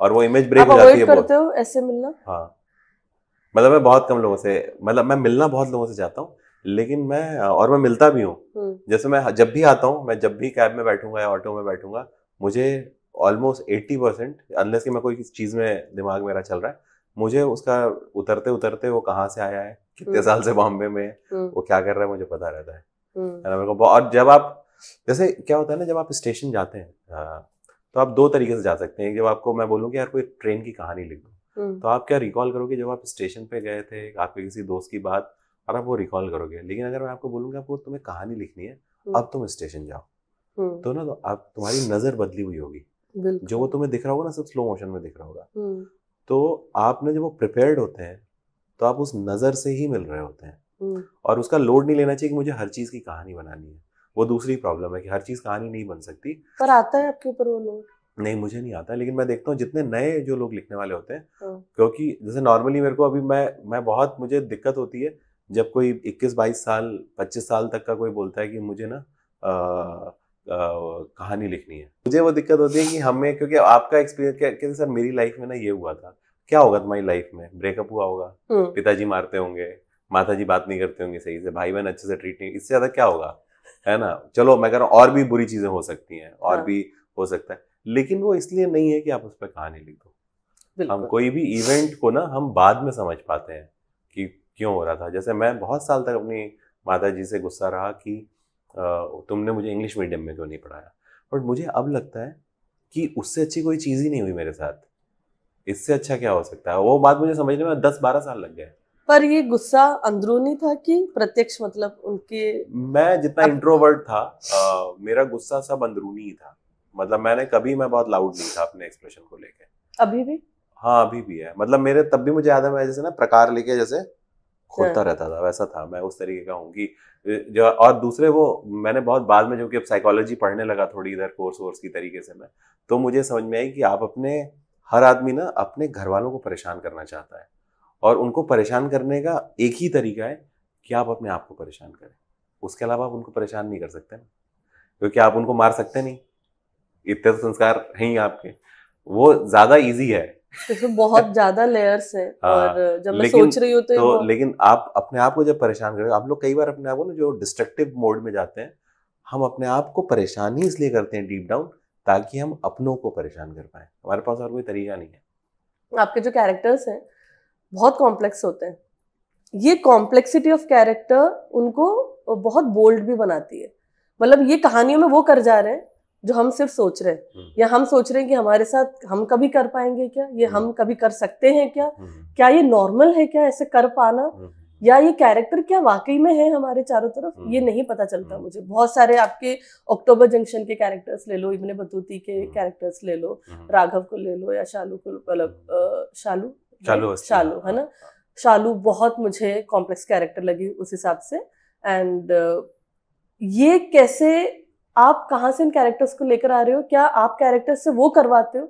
और वो इमेज ब्रेक हो जाती है करते हो ऐसे मिलना हाँ मतलब मैं बहुत कम लोगों से मतलब मैं मिलना बहुत लोगों से चाहता हूँ लेकिन मैं और मैं मिलता भी हूँ हम्म। जैसे मैं जब भी आता हूँ मैं जब भी कैब में बैठूंगा या ऑटो में बैठूंगा मुझे ऑलमोस्ट एट्टी परसेंट अनलेस कि मैं कोई चीज़ में दिमाग मेरा चल रहा है मुझे उसका उतरते उतरते वो कहाँ से आया है कितने हम्म। साल से बॉम्बे में हम्म। वो क्या कर रहा है मुझे पता रहता है मेरे को और जब आप जैसे क्या होता है ना जब आप स्टेशन जाते हैं हाँ, तो आप दो तरीके से जा सकते हैं जब आपको मैं बोलूँ यार कोई ट्रेन की कहानी लिख दो तो आप क्या रिकॉल करोगे जब आप स्टेशन पे गए थे आपके किसी दोस्त की बात और आप वो रिकॉल करोगे लेकिन अगर मैं आपको बोलूँगा आपको तुम्हें कहानी लिखनी है हम्म। अब तुम स्टेशन जाओ हम्म। तो ना तो आप तुम्हारी नज़र बदली हुई होगी जो वो तुम्हें दिख रहा होगा ना सब स्लो मोशन में दिख रहा होगा हम्म। तो आपने जब वो प्रिपेयर्ड होते हैं तो आप उस नज़र से ही मिल रहे होते हैं और उसका लोड नहीं लेना चाहिए कि मुझे हर चीज़ की कहानी बनानी है वो दूसरी प्रॉब्लम है कि हर चीज़ कहानी नहीं बन सकती पर आता है आपके ऊपर वो लोड नहीं मुझे नहीं आता लेकिन मैं देखता हूँ जितने नए जो लोग लिखने वाले होते हैं हाँ। क्योंकि जैसे नॉर्मली मेरे को अभी मैं मैं बहुत मुझे दिक्कत होती है जब कोई 21-22 साल 25 साल तक का कोई बोलता है कि मुझे ना कहानी लिखनी है मुझे वो दिक्कत होती है कि हमें क्योंकि आपका एक्सपीरियंस क्या कहते सर मेरी लाइफ में ना ये हुआ था क्या होगा तुम्हारी लाइफ में ब्रेकअप हुआ होगा हम्म। पिताजी मारते होंगे माता जी बात नहीं करते होंगे सही से भाई बहन अच्छे से ट्रीट नहीं इससे ज़्यादा क्या होगा है ना चलो मैं कह रहा हूँ और भी बुरी चीज़ें हो सकती हैं और हाँ। भी हो सकता है लेकिन वो इसलिए नहीं है कि आप उस पर कहानी लिख दो हम कोई भी इवेंट को ना हम बाद में समझ पाते हैं कि क्यों हो रहा था जैसे मैं बहुत साल तक अपनी माता जी से गुस्सा रहा कि तुमने मुझे इंग्लिश मीडियम में क्यों नहीं पढ़ाया बट मुझे अब लगता है कि उससे अच्छी कोई चीज़ ही नहीं हुई मेरे साथ इससे अच्छा क्या हो सकता है वो बात मुझे समझने में दस बारह साल लग गए पर ये गुस्सा अंदरूनी था कि प्रत्यक्ष मतलब उनके मैं जितना अप... इंट्रोवर्ट था आ, मेरा गुस्सा सब अंदरूनी ही था मतलब मैंने कभी मैं बहुत लाउड नहीं था अपने एक्सप्रेशन को लेके अभी भी हाँ अभी भी है मतलब मेरे तब भी मुझे याद है मैं जैसे ना प्रकार लेके जैसे खोलता हाँ। रहता था वैसा था मैं उस तरीके का हूँ कि जो और दूसरे वो मैंने बहुत बाद में जो कि अब साइकोलॉजी पढ़ने लगा थोड़ी इधर कोर्स वोर्स की तरीके से मैं तो मुझे समझ में आई कि आप अपने हर आदमी ना अपने घर वालों को परेशान करना चाहता है और उनको परेशान करने का एक ही तरीका है कि आप अपने आप को परेशान करें उसके अलावा आप उनको परेशान नहीं कर सकते ना क्योंकि आप उनको मार सकते नहीं इतने तो संस्कार हैं ही आपके वो ज़्यादा ईजी है बहुत ज्यादा लेयर्स हैं हाँ, और जब मैं सोच रही हूँ तो, तो लेकिन आप अपने आप को जब परेशान करें आप लोग कई बार अपने आप को ना जो डिस्ट्रक्टिव मोड में जाते हैं हम अपने आप को परेशान ही इसलिए करते हैं डीप डाउन ताकि हम अपनों को परेशान कर पाए हमारे पास और कोई तरीका नहीं है आपके जो कैरेक्टर्स हैं बहुत कॉम्प्लेक्स होते हैं ये कॉम्प्लेक्सिटी ऑफ कैरेक्टर उनको बहुत बोल्ड भी बनाती है मतलब ये कहानियों में वो कर जा रहे हैं जो हम सिर्फ सोच रहे हैं हम्म। या हम सोच रहे हैं कि हमारे साथ हम कभी कर पाएंगे क्या ये हम्म। हम कभी कर सकते हैं क्या हम्म। क्या ये नॉर्मल है क्या ऐसे कर पाना या ये कैरेक्टर क्या वाकई में है हमारे चारों तरफ ये नहीं पता चलता मुझे बहुत सारे आपके अक्टूबर जंक्शन के कैरेक्टर्स ले लो इबन बतूती के कैरेक्टर्स ले लो राघव को ले लो या शालू को मतलब शालू शालू शालू हाँ, है ना हाँ। शालू बहुत मुझे कॉम्प्लेक्स कैरेक्टर लगी उस हिसाब से एंड ये कैसे आप कहाँ से इन कैरेक्टर्स को लेकर आ रहे हो क्या आप कैरेक्टर से वो करवाते हो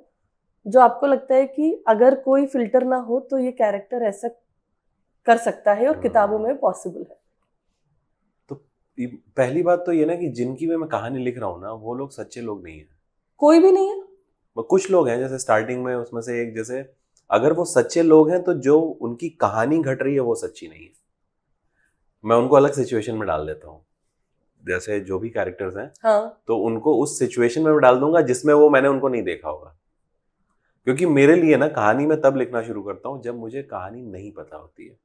जो आपको लगता है कि अगर कोई फिल्टर ना हो तो ये कैरेक्टर ऐसा कर सकता है और किताबों में पॉसिबल है तो पहली बात तो ये ना कि जिनकी भी मैं कहानी लिख रहा हूँ ना वो लोग सच्चे लोग नहीं है कोई भी नहीं है कुछ लोग हैं जैसे स्टार्टिंग में उसमें से एक जैसे अगर वो सच्चे लोग हैं तो जो उनकी कहानी घट रही है वो सच्ची नहीं है मैं उनको अलग सिचुएशन में डाल देता हूँ जैसे जो भी कैरेक्टर्स हैं हाँ. तो उनको उस सिचुएशन में डाल दूंगा जिसमें वो मैंने उनको नहीं देखा होगा क्योंकि मेरे लिए ना कहानी में तब लिखना शुरू करता हूँ जब मुझे कहानी नहीं पता होती है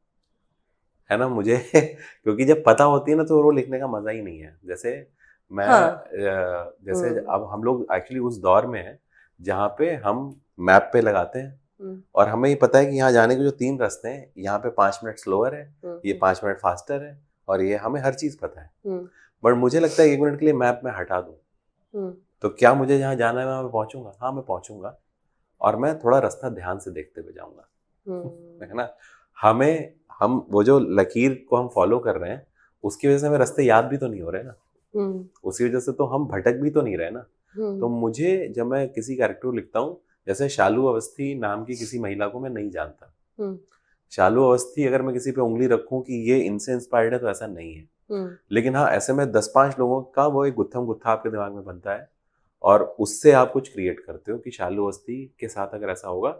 है ना मुझे क्योंकि जब पता होती है ना तो वो लिखने का मजा ही नहीं है जैसे मैं हाँ. जैसे हम्म। अब हम लोग एक्चुअली उस दौर में है जहाँ पे हम मैप पे लगाते हैं हम्म। और हमें ये पता है कि यहाँ जाने के जो तीन रास्ते हैं यहाँ पे पांच मिनट स्लोअर है हम्म। ये पांच मिनट फास्टर है और ये हमें हर चीज पता है बट मुझे लगता है एक मिनट के लिए मैप में हटा दूँ हम्म। तो क्या मुझे जहाँ जाना है मैं पहुँचूंगा हाँ मैं पहुँचूंगा और मैं थोड़ा रास्ता ध्यान से देखते हुए जाऊँगा हम्म। है ना हमें हम वो जो लकीर को हम फॉलो कर रहे हैं उसकी वजह से हमें रास्ते याद भी तो नहीं हो रहे ना हम्म। उसी वजह से तो हम भटक भी तो नहीं रहे ना तो मुझे जब मैं किसी कैरेक्टर लिखता हूँ जैसे शालू अवस्थी नाम की किसी महिला को मैं नहीं जानता शालू अवस्थी अगर मैं किसी पे उंगली रखूं कि ये इनसे इंस्पायर्ड है तो ऐसा नहीं है हम्म। लेकिन हाँ ऐसे में दस पांच लोगों का वो एक गुत्थम गुत्था आपके दिमाग में बनता है और उससे आप कुछ क्रिएट करते हो कि शालू अस्थी के साथ अगर ऐसा होगा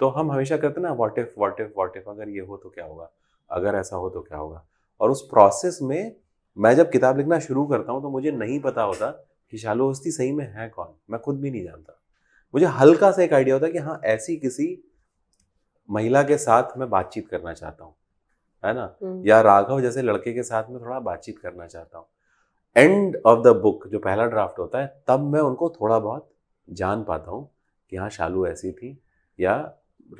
तो हम हमेशा कहते ना what if what if what if अगर ये हो तो क्या होगा अगर ऐसा हो तो क्या होगा और उस प्रोसेस में मैं जब किताब लिखना शुरू करता हूँ तो मुझे नहीं पता होता कि शालू हस्ती सही में है कौन मैं खुद भी नहीं जानता मुझे हल्का सा एक आइडिया होता है कि हाँ ऐसी किसी महिला के साथ मैं बातचीत करना चाहता हूँ है ना हम्म। या राघव जैसे लड़के के साथ में थोड़ा बातचीत करना चाहता हूँ एंड ऑफ द बुक जो पहला ड्राफ्ट होता है तब मैं उनको थोड़ा बहुत जान पाता हूँ कि हाँ शालू ऐसी थी या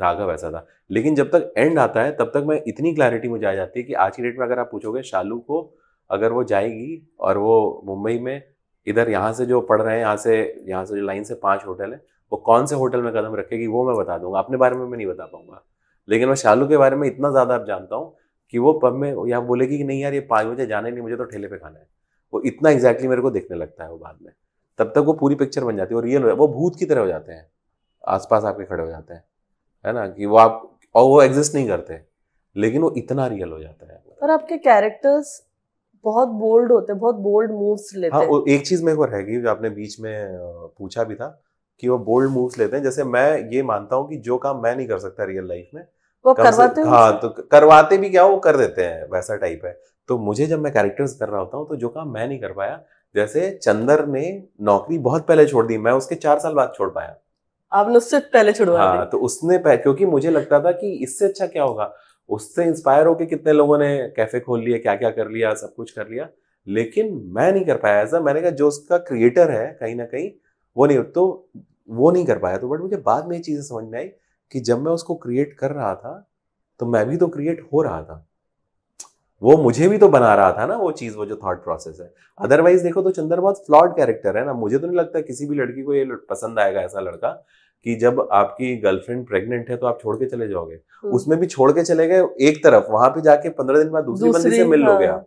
राघव ऐसा था लेकिन जब तक एंड आता है तब तक मैं इतनी क्लैरिटी मुझे आ जाती है कि आज की डेट में अगर आप पूछोगे शालू को अगर वो जाएगी और वो मुंबई में इधर यहाँ से जो पढ़ रहे हैं यहाँ से यहाँ से जो लाइन से पाँच होटल है वो कौन से होटल में कदम रखेगी वो मैं बता दूंगा अपने बारे में मैं नहीं बता पाऊंगा लेकिन मैं शालू के बारे में इतना ज़्यादा आप जानता हूँ कि वो पब में या बोलेगी कि नहीं यार ये पाँच बजे जाने नहीं मुझे तो ठेले पे खाना है वो इतना एग्जैक्टली मेरे को देखने लगता है वो बाद में तब तक वो पूरी पिक्चर बन जाती है और रियल हो वो भूत की तरह हो जाते हैं आसपास आपके खड़े हो जाते हैं है ना कि वो आप और वो एग्जिस्ट नहीं करते लेकिन वो इतना रियल हो जाता है और आपके कैरेक्टर्स बहुत बोल्ड होते हैं बहुत बोल्ड मूव्स लेते हाँ, हैं एक चीज़ मेरे को रहेगी जो आपने बीच में पूछा भी था कि वो बोल्ड मूव्स लेते हैं जैसे मैं ये मानता हूँ कि जो काम मैं नहीं कर सकता रियल लाइफ में वो करवाते हो हाँ तो करवाते भी क्या वो कर देते हैं वैसा टाइप है तो मुझे जब मैं कैरेक्टर्स कर रहा होता हूँ तो जो काम मैं नहीं कर पाया जैसे चंदर ने नौकरी बहुत पहले छोड़ दी मैं उसके चार साल बाद छोड़ पाया आपने उससे पहले छुड़वा हाँ तो उसने पह, क्योंकि मुझे लगता था कि इससे अच्छा क्या होगा उससे इंस्पायर होके कितने लोगों ने कैफे खोल लिए क्या क्या कर लिया सब कुछ कर लिया लेकिन मैं नहीं कर पाया ऐसा मैंने कहा जो उसका क्रिएटर है कहीं ना कहीं वो नहीं तो वो नहीं कर पाया तो बट मुझे बाद में ये चीज़ें समझ में आई कि जब मैं उसको क्रिएट कर रहा था तो मैं भी तो क्रिएट हो रहा था वो मुझे भी तो बना रहा था ना वो चीज वो जो थॉट प्रोसेस है अदरवाइज देखो तो चंद्र बहुत फ्लॉड कैरेक्टर है ना मुझे तो नहीं लगता किसी भी लड़की को ये पसंद आएगा ऐसा लड़का कि जब आपकी गर्लफ्रेंड प्रेग्नेंट है तो आप छोड़ के चले जाओगे हम्म। उसमें भी छोड़ के चले गए एक तरफ वहां पे जाके पंद्रह दिन बाद दूसरी बंदी से मिल लोगे हाँ। आप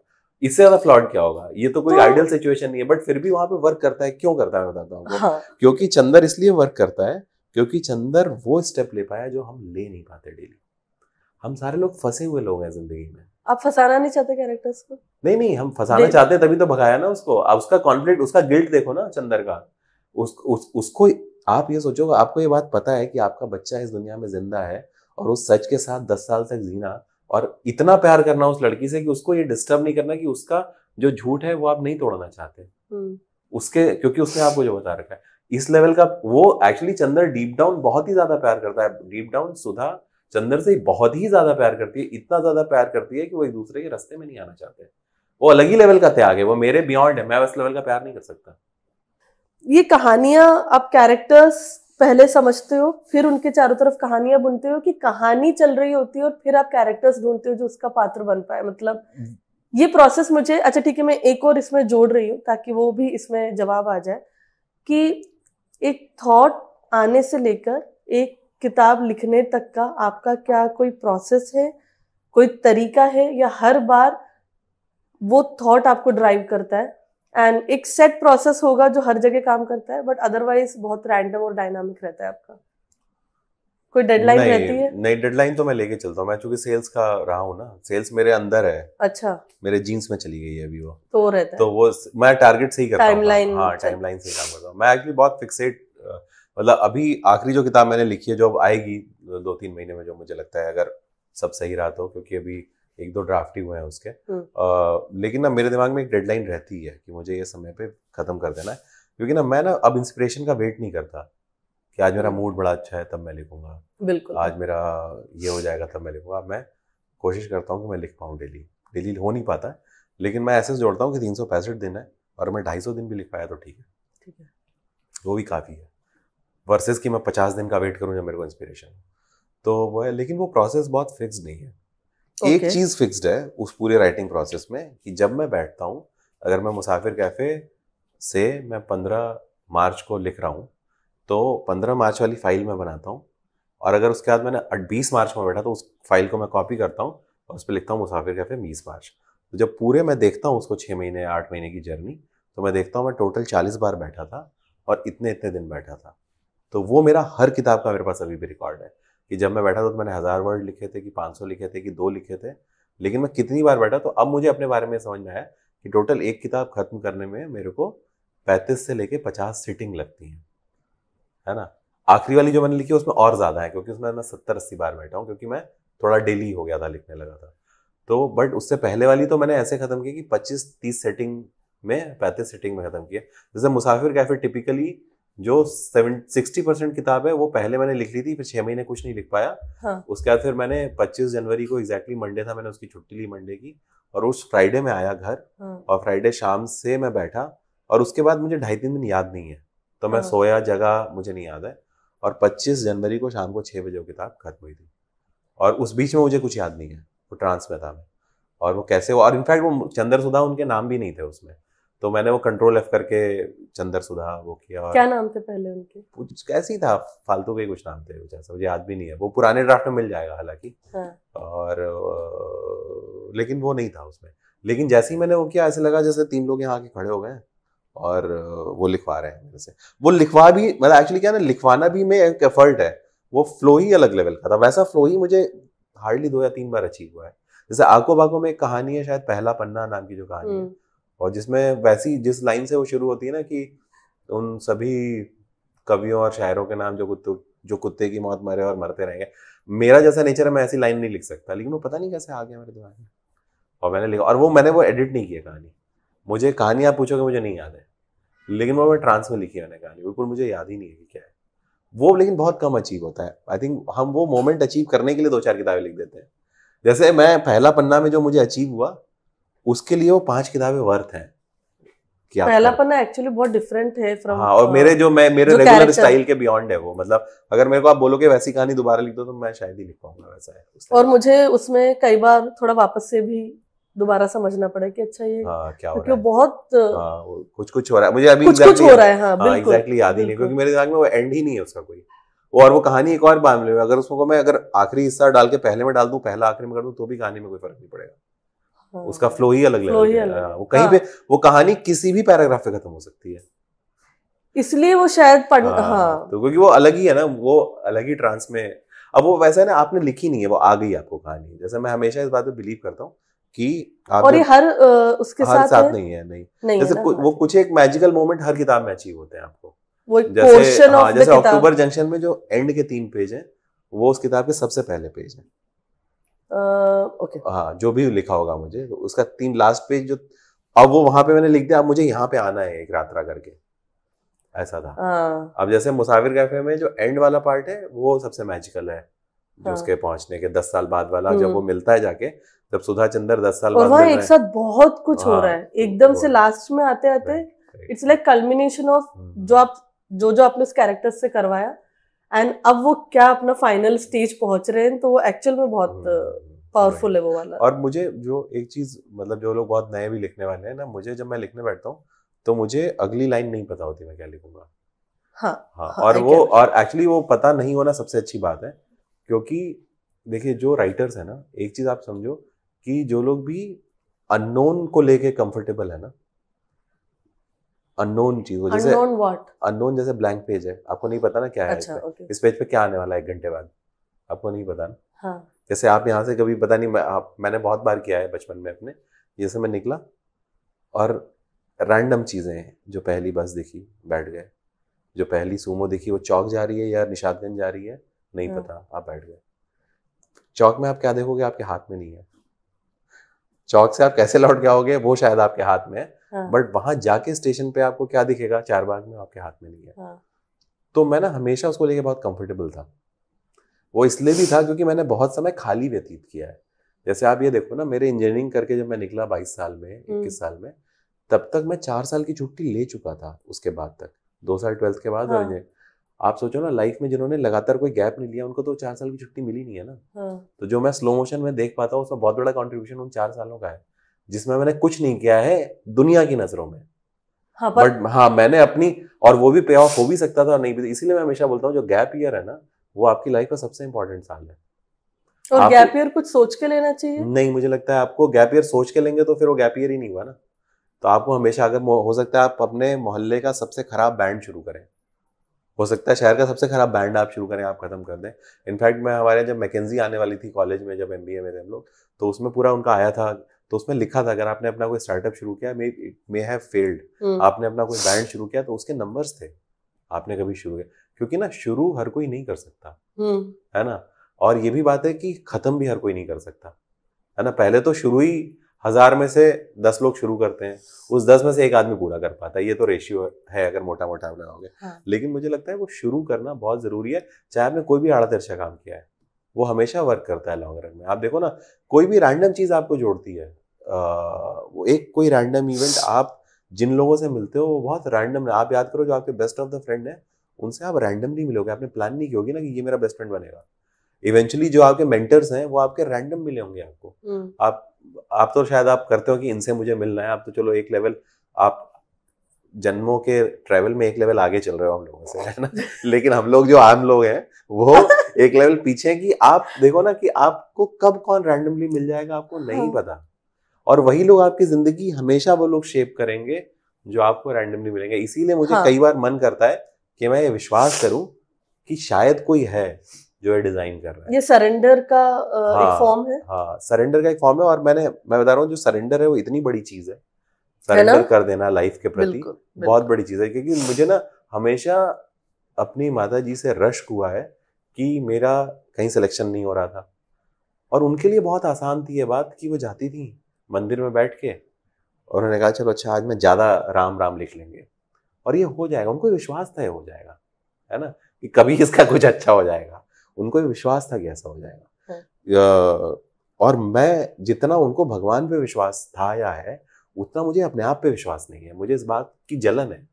इससे ज्यादा फ्लॉड क्या होगा ये तो कोई आइडियल तो सिचुएशन नहीं है बट फिर भी वहां पे वर्क करता है क्यों करता है बताता हूँ हाँ। क्योंकि चंदर इसलिए वर्क करता है क्योंकि चंदर वो स्टेप ले पाया जो हम ले नहीं पाते डेली हम सारे लोग फंसे हुए लोग हैं जिंदगी में आप फसाना नहीं चाहते कैरेक्टर्स को नहीं नहीं हम फसाना चाहते हैं तभी तो भगाया ना उसको अब उसका कॉन्फ्लिक्ट उसका गिल्ट देखो ना चंदर का उस, उस उसको आप ये सोचो आपको ये बात पता है कि आपका बच्चा इस दुनिया में जिंदा है और उस सच के साथ दस साल तक जीना और इतना प्यार करना उस लड़की से कि उसको ये डिस्टर्ब नहीं करना कि उसका जो झूठ है वो आप नहीं तोड़ना चाहते हम्म। उसके क्योंकि उसने आपको जो बता रखा है इस लेवल का वो एक्चुअली चंदर डीप डाउन बहुत ही ज्यादा प्यार करता है डीप डाउन सुधा चंदर से बहुत ही ज्यादा प्यार करती है इतना ज्यादा प्यार करती है कि वो एक दूसरे के रस्ते में नहीं आना चाहते वो अलग ही लेवल का त्याग है वो मेरे बियॉन्ड है मैं उस लेवल का प्यार नहीं कर सकता ये कहानियां आप कैरेक्टर्स पहले समझते हो फिर उनके चारों तरफ कहानियां बुनते हो कि कहानी चल रही होती है और फिर आप कैरेक्टर्स ढूंढते हो जो उसका पात्र बन पाए मतलब ये प्रोसेस मुझे अच्छा ठीक है मैं एक और इसमें जोड़ रही हूँ ताकि वो भी इसमें जवाब आ जाए कि एक थॉट आने से लेकर एक किताब लिखने तक का आपका क्या कोई प्रोसेस है कोई तरीका है या हर बार वो थॉट आपको ड्राइव करता है एंड एक सेट प्रोसेस होगा जो हर जगह काम करता है बट अदरवाइज बहुत रैंडम और डायनामिक रहता है आपका कोई डेडलाइन रहती है नहीं डेडलाइन तो मैं लेके चलता हूँ मैं चूंकि सेल्स का रहा हूँ ना सेल्स मेरे अंदर है अच्छा मेरे जीन्स में चली गई है अभी वो तो रहता है तो वो मैं टारगेट से ही करता हूँ हाँ लाइन से काम करता हूँ मैं एक्चुअली बहुत फिक्सेट मतलब अभी आखिरी जो किताब मैंने लिखी है जो अब आएगी दो तीन महीने में जो मुझे लगता है अगर सब सही रहा तो क्योंकि अभी एक दो ड्राफ्ट ही हुए हैं उसके आ, हम्म। लेकिन ना मेरे दिमाग में एक डेडलाइन रहती है कि मुझे ये समय पे खत्म कर देना है क्योंकि ना मैं ना अब इंस्पिरेशन का वेट नहीं करता कि आज मेरा मूड बड़ा अच्छा है तब मैं लिखूंगा बिल्कुल आज मेरा ये हो जाएगा तब मैं लिखूंगा मैं कोशिश करता हूँ कि मैं लिख पाऊँ डेली डेली हो नहीं पाता लेकिन मैं ऐसे जोड़ता हूँ कि तीन सौ पैंसठ दिन है और मैं ढाई सौ दिन भी लिख पाया तो ठीक है ठीक है वो भी काफ़ी है वर्सेस कि मैं पचास दिन का वेट करूँ जब मेरे को इंस्पिरेशन तो वो है लेकिन वो प्रोसेस बहुत फिक्स नहीं है okay. एक चीज़ फिक्स्ड है उस पूरे राइटिंग प्रोसेस में कि जब मैं बैठता हूँ अगर मैं मुसाफिर कैफ़े से मैं पंद्रह मार्च को लिख रहा हूँ तो पंद्रह मार्च वाली फाइल मैं बनाता हूँ और अगर उसके बाद मैंने बीस मार्च में बैठा तो उस फाइल को मैं कॉपी करता हूँ और उस पर लिखता हूँ मुसाफिर कैफे बीस मार्च तो जब पूरे मैं देखता हूँ उसको छः महीने आठ महीने की जर्नी तो मैं देखता हूँ मैं टोटल चालीस बार बैठा था और इतने इतने दिन बैठा था तो वो मेरा हर किताब का मेरे पास अभी भी रिकॉर्ड है कि जब मैं बैठा था तो मैंने हज़ार वर्ड लिखे थे कि पाँच सौ लिखे थे कि दो लिखे थे लेकिन मैं कितनी बार बैठा तो अब मुझे अपने बारे में समझ में आया कि टोटल एक किताब खत्म करने में मेरे को पैंतीस से लेके पचास सीटिंग लगती हैं है ना आखिरी वाली जो मैंने लिखी उसमें और ज़्यादा है क्योंकि उसमें मैं सत्तर अस्सी बार बैठा हूँ क्योंकि मैं थोड़ा डेली हो गया था लिखने लगा था तो बट उससे पहले वाली तो मैंने ऐसे ख़त्म की कि पच्चीस तीस सेटिंग में पैंतीस सेटिंग में ख़त्म किया जैसे मुसाफिर कैफे टिपिकली जो सेवन सिक्सटी परसेंट किताब है वो पहले मैंने लिख ली थी फिर छह महीने कुछ नहीं लिख पाया हाँ. उसके बाद फिर मैंने पच्चीस जनवरी को एग्जैक्टली exactly मंडे था मैंने उसकी छुट्टी ली मंडे की और उस फ्राइडे में आया घर हाँ. और फ्राइडे शाम से मैं बैठा और उसके बाद मुझे ढाई तीन दिन याद नहीं है तो मैं हाँ। सोया जगह मुझे नहीं याद है और 25 जनवरी को शाम को छः बजे वो किताब खत्म हुई थी और उस बीच में मुझे कुछ याद नहीं है वो ट्रांस में था मैं और वो कैसे हुआ और इनफैक्ट वो चंद्र सुधा उनके नाम भी नहीं थे उसमें तो मैंने वो कंट्रोल एफ करके चंद्र सुधा वो किया और क्या नाम थे पहले उनके कुछ कैसे था फालतू के कुछ नाम थे ऐसा मुझे याद भी नहीं है वो पुराने ड्राफ्ट में मिल जाएगा हालांकि हाँ। और लेकिन वो नहीं था उसमें लेकिन जैसे ही मैंने वो किया ऐसे लगा जैसे तीन लोग यहाँ आके खड़े हो गए और वो लिखवा रहे हैं मेरे से वो लिखवा भी मतलब एक्चुअली क्या ना लिखवाना भी में एक एफर्ट है वो फ्लो ही अलग लेवल का था वैसा फ्लो ही मुझे हार्डली दो या तीन बार अचीव हुआ है जैसे आंखों बाखों में एक कहानी है शायद पहला पन्ना नाम की जो कहानी है हम्म। और जिसमें वैसी जिस लाइन से वो शुरू होती है ना कि उन सभी कवियों और शायरों के नाम जो कुत्ते जो कुत्ते की मौत मरे और मरते रहेंगे मेरा जैसा नेचर है मैं ऐसी लाइन नहीं लिख सकता लेकिन वो पता नहीं कैसे आ गया मेरे दिमाग में और मैंने लिखा और वो मैंने वो एडिट नहीं किया कहानी मुझे कहानी आप पूछोगे मुझे नहीं याद है लेकिन वो मैं ट्रांस में लिखी मैंने कहानी बिल्कुल मुझे याद ही नहीं है कि क्या है वो लेकिन बहुत कम अचीव होता है आई थिंक हम वो मोमेंट अचीव करने के लिए दो चार किताबें लिख देते हैं जैसे मैं पहला पन्ना में जो मुझे अचीव हुआ उसके लिए वो पांच किताबें वर्थ हैं पहला पन्ना एक्चुअली बहुत डिफरेंट है फ्रॉम हाँ, और मेरे जो मैं मेरे रेगुलर स्टाइल के बियॉन्ड है वो मतलब अगर मेरे को आप बोलोगे वैसी कहानी दोबारा लिख दो तो मैं शायद ही लिख पाऊंगा वैसा है और मुझे उसमें कई बार थोड़ा वापस से भी दोबारा समझना पड़ा कि अच्छा ये हाँ, क्या क्योंकि बहुत हाँ, कुछ कुछ हो रहा है मुझे अभी कुछ कुछ हो रहा है हाँ, हाँ, एग्जैक्टली याद ही नहीं क्योंकि मेरे दिमाग में वो एंड ही नहीं है उसका कोई और वो कहानी एक और मामले में अगर उसको मैं अगर आखिरी हिस्सा डाल के पहले में डाल दू पहला आखिरी में कर दू तो भी कहानी में कोई फर्क नहीं पड़ेगा हाँ। उसका फ्लो ही अलग लगेगा हाँ, वो कहीं हाँ। पे वो कहानी किसी भी पैराग्राफ पे खत्म हो सकती है इसलिए वो शायद पढ़ हाँ, हाँ। तो क्योंकि वो अलग ही है ना वो अलग ही ट्रांस में अब वो वैसा है ना आपने लिखी नहीं है वो आ गई आपको कहानी जैसे मैं हमेशा इस बात पे बिलीव करता हूँ कि और ये हर उसके हर साथ, साथ है? नहीं है नहीं, नहीं जैसे है कु, वो कुछ एक मैजिकल मोमेंट हर किताब में अचीव होते हैं आपको वो जैसे हाँ, जैसे अक्टूबर जंक्शन में जो एंड के तीन पेज हैं वो उस किताब के सबसे पहले पेज हैं ओके हाँ जो भी लिखा होगा मुझे तो उसका तीन लास्ट पेज जो अब वो वहां पे मैंने लिख दिया अब मुझे यहाँ पे आना है एक रात्रा करके ऐसा था हाँ। अब जैसे मुसाविर कैफे में जो एंड वाला पार्ट है वो सबसे मैजिकल है जो हाँ। उसके पहुंचने के दस साल बाद वाला जब हम्म। वो मिलता है जाके जब सुधा चंद्र दस साल और वहाँ एक साथ बहुत कुछ हो हाँ, रहा है एकदम से लास्ट में आते आते इट्स लाइक कल्मिनेशन ऑफ जो आप जो जो आपने उस कैरेक्टर से करवाया एंड अब वो क्या अपना फाइनल स्टेज पहुंच रहे हैं तो वो एक्चुअल में बहुत पावरफुल हम्म, uh, है वो वाला और मुझे जो एक चीज मतलब जो लोग बहुत नए भी लिखने वाले हैं ना मुझे जब मैं लिखने बैठता हूँ तो मुझे अगली लाइन नहीं पता होती मैं क्या लिखूंगा हाँ, हाँ, हाँ और I वो और एक्चुअली वो पता नहीं होना सबसे अच्छी बात है क्योंकि देखिए जो राइटर्स है ना एक चीज आप समझो कि जो लोग भी अननोन को लेके कंफर्टेबल है ना अननोन चीज जैसे अननोन जैसे ब्लैंक पेज है आपको नहीं पता ना क्या है अच्छा, okay. इस पेज पे क्या आने वाला है एक घंटे बाद आपको नहीं पता ना हाँ. जैसे आप यहाँ से कभी पता नहीं मैं, आप मैंने बहुत बार किया है बचपन में अपने जैसे मैं निकला और रैंडम चीज़ें हैं जो पहली बस दिखी बैठ गए जो पहली सूमो दिखी वो चौक जा रही है या निशादगंज जा रही है नहीं हाँ। पता आप बैठ गए चौक में आप क्या देखोगे आपके हाथ में नहीं है चौक से आप कैसे लौट के आओगे वो शायद आपके हाथ में है हाँ। बट वहां जाके स्टेशन पे आपको क्या दिखेगा चार बाग में आपके हाथ में नहीं है हाँ। तो मैं ना हमेशा उसको लेके बहुत कंफर्टेबल था वो इसलिए भी था क्योंकि मैंने बहुत समय खाली व्यतीत किया है जैसे आप ये देखो ना मेरे इंजीनियरिंग करके जब मैं निकला बाईस साल में हम्म। इक्कीस साल में तब तक मैं चार साल की छुट्टी ले चुका था उसके बाद तक दो साल ट्वेल्थ के बाद हाँ। और आप सोचो ना लाइफ में जिन्होंने लगातार कोई गैप नहीं लिया उनको तो चार साल की छुट्टी मिली नहीं है ना हाँ। तो जो मैं स्लो मोशन में देख पाता हूँ उसमें बहुत बड़ा कॉन्ट्रीब्यूशन उन चार सालों का है जिसमें मैंने कुछ नहीं किया है दुनिया की नजरों में हाँ, बट हाँ मैंने अपनी और वो भी पे ऑफ हो भी सकता था और नहीं भी इसीलिए मैं हमेशा बोलता हूँ जो गैप ईयर है ना वो आपकी लाइफ का सबसे इंपॉर्टेंट साल है और गैप ईयर कुछ सोच के लेना चाहिए नहीं मुझे लगता है आपको गैप ईयर सोच के लेंगे तो फिर वो गैप ईयर ही नहीं हुआ ना तो आपको हमेशा अगर हो सकता है आप अपने मोहल्ले का सबसे खराब बैंड शुरू करें हो सकता है शहर का सबसे खराब बैंड आप शुरू करें आप खत्म कर दें इनफैक्ट मैं हमारे जब मैकेजी आने वाली थी कॉलेज में जब एम बी ए में हम लोग तो उसमें पूरा उनका आया था तो उसमें लिखा था अगर आपने अपना कोई स्टार्टअप शुरू किया मे मे हैव फेल्ड आपने अपना कोई बैंड शुरू किया तो उसके नंबर्स थे आपने कभी शुरू किया क्योंकि ना शुरू हर कोई नहीं कर सकता हम्म। है ना और ये भी बात है कि खत्म भी हर कोई नहीं कर सकता है ना पहले तो शुरू ही हज़ार में से दस लोग शुरू करते हैं उस दस में से एक आदमी पूरा कर पाता है ये तो रेशियो है अगर मोटा मोटा बनाओगे हाँ। लेकिन मुझे लगता है वो शुरू करना बहुत ज़रूरी है चाहे आपने कोई भी आड़ा तिरछा काम किया है वो हमेशा वर्क करता है लॉन्ग रन में आप देखो ना कोई भी रैंडम चीज़ आपको जोड़ती है वो एक कोई रैंडम इवेंट आप जिन लोगों से मिलते हो वो बहुत रैंडम है आप याद करो जो आपके बेस्ट ऑफ द फ्रेंड है उनसे आप रैंडमली मिलोगे आपने प्लान नहीं किया होगी ना कि ये मेरा बेस्ट फ्रेंड बनेगा इवेंचुअली जो आपके मेंटर्स हैं वो आपके रैंडम मिले होंगे आपको हम्म। आप आप तो शायद आप करते हो कि इनसे मुझे मिलना है आप तो चलो एक लेवल आप जन्मों के ट्रेवल में एक लेवल आगे चल रहे हो हम लोगों से है ना लेकिन हम लोग जो आम लोग हैं वो एक लेवल पीछे कि आप देखो ना कि आपको कब कौन रैंडमली मिल जाएगा आपको नहीं हाँ। पता और वही लोग आपकी जिंदगी हमेशा वो लोग शेप करेंगे जो आपको रैंडमली मिलेंगे इसीलिए मुझे हाँ। कई बार मन करता है कि मैं ये विश्वास करूं कि शायद कोई है जो है डिजाइन कर रहा है ये सरेंडर का हाँ, एक फॉर्म है हाँ सरेंडर का एक फॉर्म है और मैंने मैं बता रहा हूँ जो सरेंडर है वो इतनी बड़ी चीज है सरेंडर कर देना लाइफ के प्रति बिल्कुल, बिल्कुल. बहुत बड़ी चीज है क्योंकि मुझे ना हमेशा अपनी माता जी से रश हुआ है कि मेरा कहीं सिलेक्शन नहीं हो रहा था और उनके लिए बहुत आसान थी ये बात कि वो जाती थी मंदिर में बैठ के और उन्होंने कहा चलो अच्छा आज मैं ज़्यादा राम राम लिख लेंगे और ये हो जाएगा उनको विश्वास तय हो जाएगा है ना कि कभी इसका कुछ अच्छा हो जाएगा उनको भी विश्वास था कि ऐसा हो जाएगा हाँ। और मैं जितना उनको भगवान पे विश्वास था या है उतना मुझे अपने आप पे विश्वास नहीं है मुझे इस बात की जलन है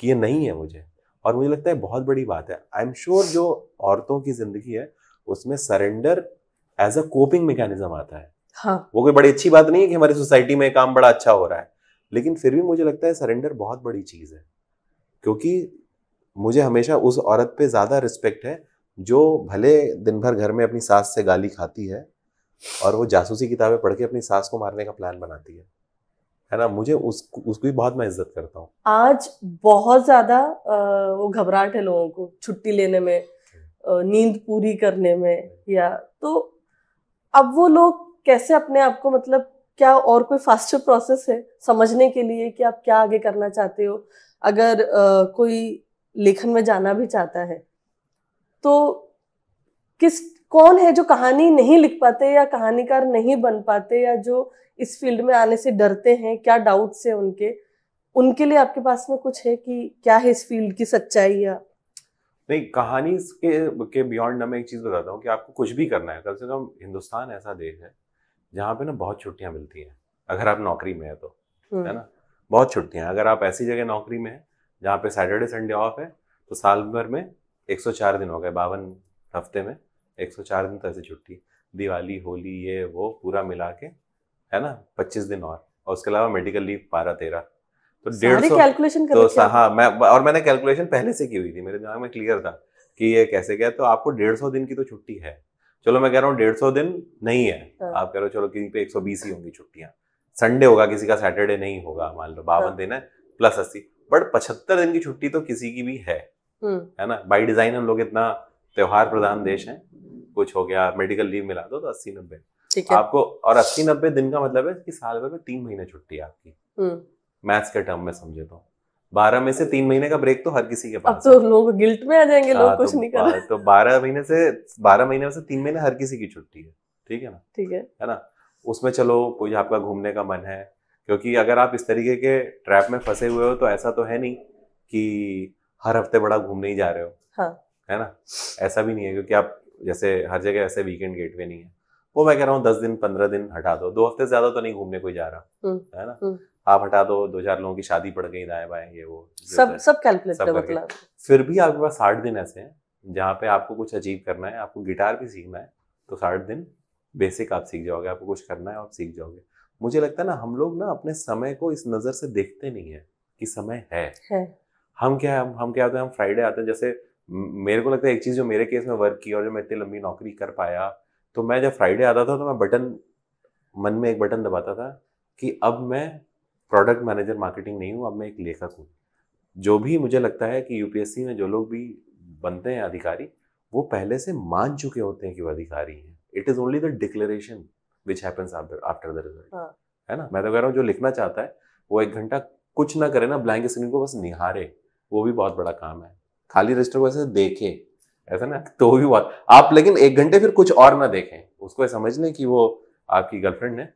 कि ये नहीं है मुझे और मुझे लगता है बहुत बड़ी बात है आई एम श्योर जो औरतों की जिंदगी है उसमें surrender as a coping mechanism आता है हाँ. वो कोई बड़ी अच्छी बात नहीं है कि हमारी सोसाइटी में काम बड़ा अच्छा हो रहा है लेकिन फिर भी मुझे लगता है सरेंडर बहुत बड़ी चीज़ है क्योंकि मुझे हमेशा उस औरत पे ज़्यादा रिस्पेक्ट है जो भले दिन भर घर में अपनी सास से गाली खाती है और वो जासूसी किताबें पढ़ के अपनी सास को मारने का प्लान बनाती है है ना मुझे उस उसकी बहुत मैं इज्जत करता हूँ आज बहुत ज़्यादा वो घबराहट है लोगों को छुट्टी लेने में नींद पूरी करने में या तो अब वो लोग कैसे अपने आप को मतलब क्या और कोई फास्टर प्रोसेस है समझने के लिए कि आप क्या आगे करना चाहते हो अगर आ, कोई लेखन में जाना भी चाहता है तो किस कौन है जो कहानी नहीं लिख पाते या कहानीकार नहीं बन पाते या जो इस फील्ड में आने से डरते हैं क्या डाउट्स है उनके उनके लिए आपके पास में कुछ है कि क्या है इस फील्ड की सच्चाई या नहीं कहानी के के बियॉन्ड ना मैं एक चीज़ बताता हूँ कि आपको कुछ भी करना है कम से कम हिंदुस्तान ऐसा देश है जहाँ पे ना बहुत छुट्टियाँ मिलती हैं अगर आप नौकरी में है तो हम्म। है ना बहुत छुट्टियाँ अगर आप ऐसी जगह नौकरी में है जहाँ पे सैटरडे संडे ऑफ है तो साल भर में 104 दिन हो गए बावन हफ्ते में 104 दिन तो ऐसे छुट्टी दिवाली होली ये वो पूरा मिला के है ना 25 दिन और और उसके अलावा मेडिकल लीव बारह तेरह तो डेढ़ सौ कैलकुलेशन तो हाँ मैं और मैंने कैलकुलेशन पहले से की हुई थी मेरे दिमाग में क्लियर था कि ये कैसे गया तो आपको डेढ़ सौ दिन की तो छुट्टी है चलो मैं कह रहा हूँ डेढ़ सौ दिन नहीं है हाँ। आप कह रहे हो चलो किसी पे एक सौ बीस ही होंगी छुट्टियाँ संडे होगा किसी का सैटरडे नहीं होगा मान लो बावन हाँ। दिन है प्लस अस्सी बट पचहत्तर दिन की छुट्टी तो किसी की भी है हम्म। है ना बाई डिजाइन हम लोग इतना त्योहार प्रधान देश है कुछ हो गया मेडिकल लीव मिला दो तो अस्सी नब्बे आपको और अस्सी नब्बे दिन का मतलब है कि साल भर में तीन महीने छुट्टी है आपकी मैथ्स हम्म। के टर्म में समझे तो बारह में से तीन महीने का ब्रेक तो हर किसी के पास अब तो लोग गिल्ट में आ जाएंगे लोग हाँ, तो कुछ नहीं कर तो बारह महीने से बारह महीने में से तीन महीने हर किसी की छुट्टी है ठीक है ना ठीक है है ना उसमें चलो कोई आपका घूमने का मन है क्योंकि अगर आप इस तरीके के ट्रैप में फंसे हुए हो तो ऐसा तो है नहीं कि हर हफ्ते बड़ा घूमने ही जा रहे हो हाँ. है ना ऐसा भी नहीं है क्योंकि आप जैसे हर जगह ऐसे वीकेंड गेटवे नहीं है वो मैं कह रहा हूँ दस दिन पंद्रह दिन हटा दो दो हफ्ते ज्यादा तो नहीं घूमने कोई जा रहा हम्म। है ना हम्म। आप हटा दो दो चार लोगों की शादी पड़ गई दाएं बाएं ये वो सब सब कैलकुलेट मतलब फिर भी आपके पास साठ दिन ऐसे हैं जहाँ पे आपको कुछ अचीव करना है आपको गिटार भी सीखना है तो साठ दिन बेसिक आप सीख जाओगे आपको कुछ करना है आप सीख जाओगे मुझे लगता है ना हम लोग ना अपने समय को इस नज़र से देखते नहीं है कि समय है, है। हम क्या हम हम क्या होते हैं हम फ्राइडे आते हैं जैसे मेरे को लगता है एक चीज़ जो मेरे केस में वर्क की और जो मैं इतनी लंबी नौकरी कर पाया तो मैं जब फ्राइडे आता था तो मैं बटन मन में एक बटन दबाता था कि अब मैं प्रोडक्ट मैनेजर मार्केटिंग नहीं हूँ अब मैं एक लेखक हूँ जो भी मुझे लगता है कि यूपीएससी में जो लोग भी बनते हैं अधिकारी वो पहले से मान चुके होते हैं कि वो अधिकारी हैं it is only the declaration which happens after the result है ना मैं तो कह रहा हूँ जो लिखना चाहता है वो एक घंटा कुछ ना करे ना ब्लैंक स्क्रीन को बस निहारे वो भी बहुत बड़ा काम है खाली रजिस्टर को ऐसे देखें ऐसा ना तो भी बहुत आप लेकिन एक घंटे फिर कुछ और ना देखें उसको समझ लें कि वो आपकी गर्लफ्रेंड है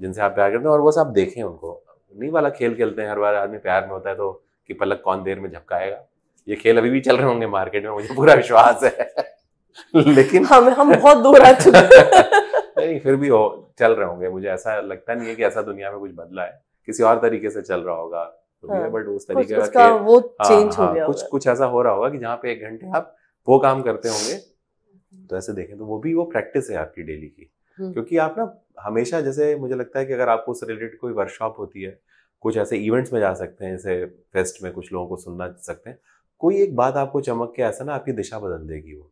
जिनसे आप प्यार करते हैं और बस आप देखें उनको नहीं वाला खेल खेलते हैं हर बार आदमी प्यार में होता है तो कि पलक कौन देर में झपकाएगा ये खेल अभी भी चल रहे होंगे मार्केट में मुझे पूरा विश्वास है लेकिन हम हम बहुत दूर आ चुके नहीं फिर भी हो चल रहे होंगे मुझे ऐसा लगता नहीं है कि ऐसा दुनिया में कुछ बदला है किसी और तरीके से चल रहा होगा तो होगी हाँ, बट उस तरीके का वो चेंज हाँ, हो हाँ, गया कुछ कुछ ऐसा हो रहा होगा कि जहाँ पे एक घंटे आप वो काम करते होंगे तो ऐसे देखें तो वो भी वो प्रैक्टिस है आपकी डेली की हम्म। क्योंकि आप ना हमेशा जैसे मुझे लगता है कि अगर आपको उससे रिलेटेड कोई वर्कशॉप होती है कुछ ऐसे इवेंट्स में जा सकते हैं जैसे फेस्ट में कुछ लोगों को सुनना सकते हैं कोई एक बात आपको चमक के ऐसा ना आपकी दिशा बदल देगी वो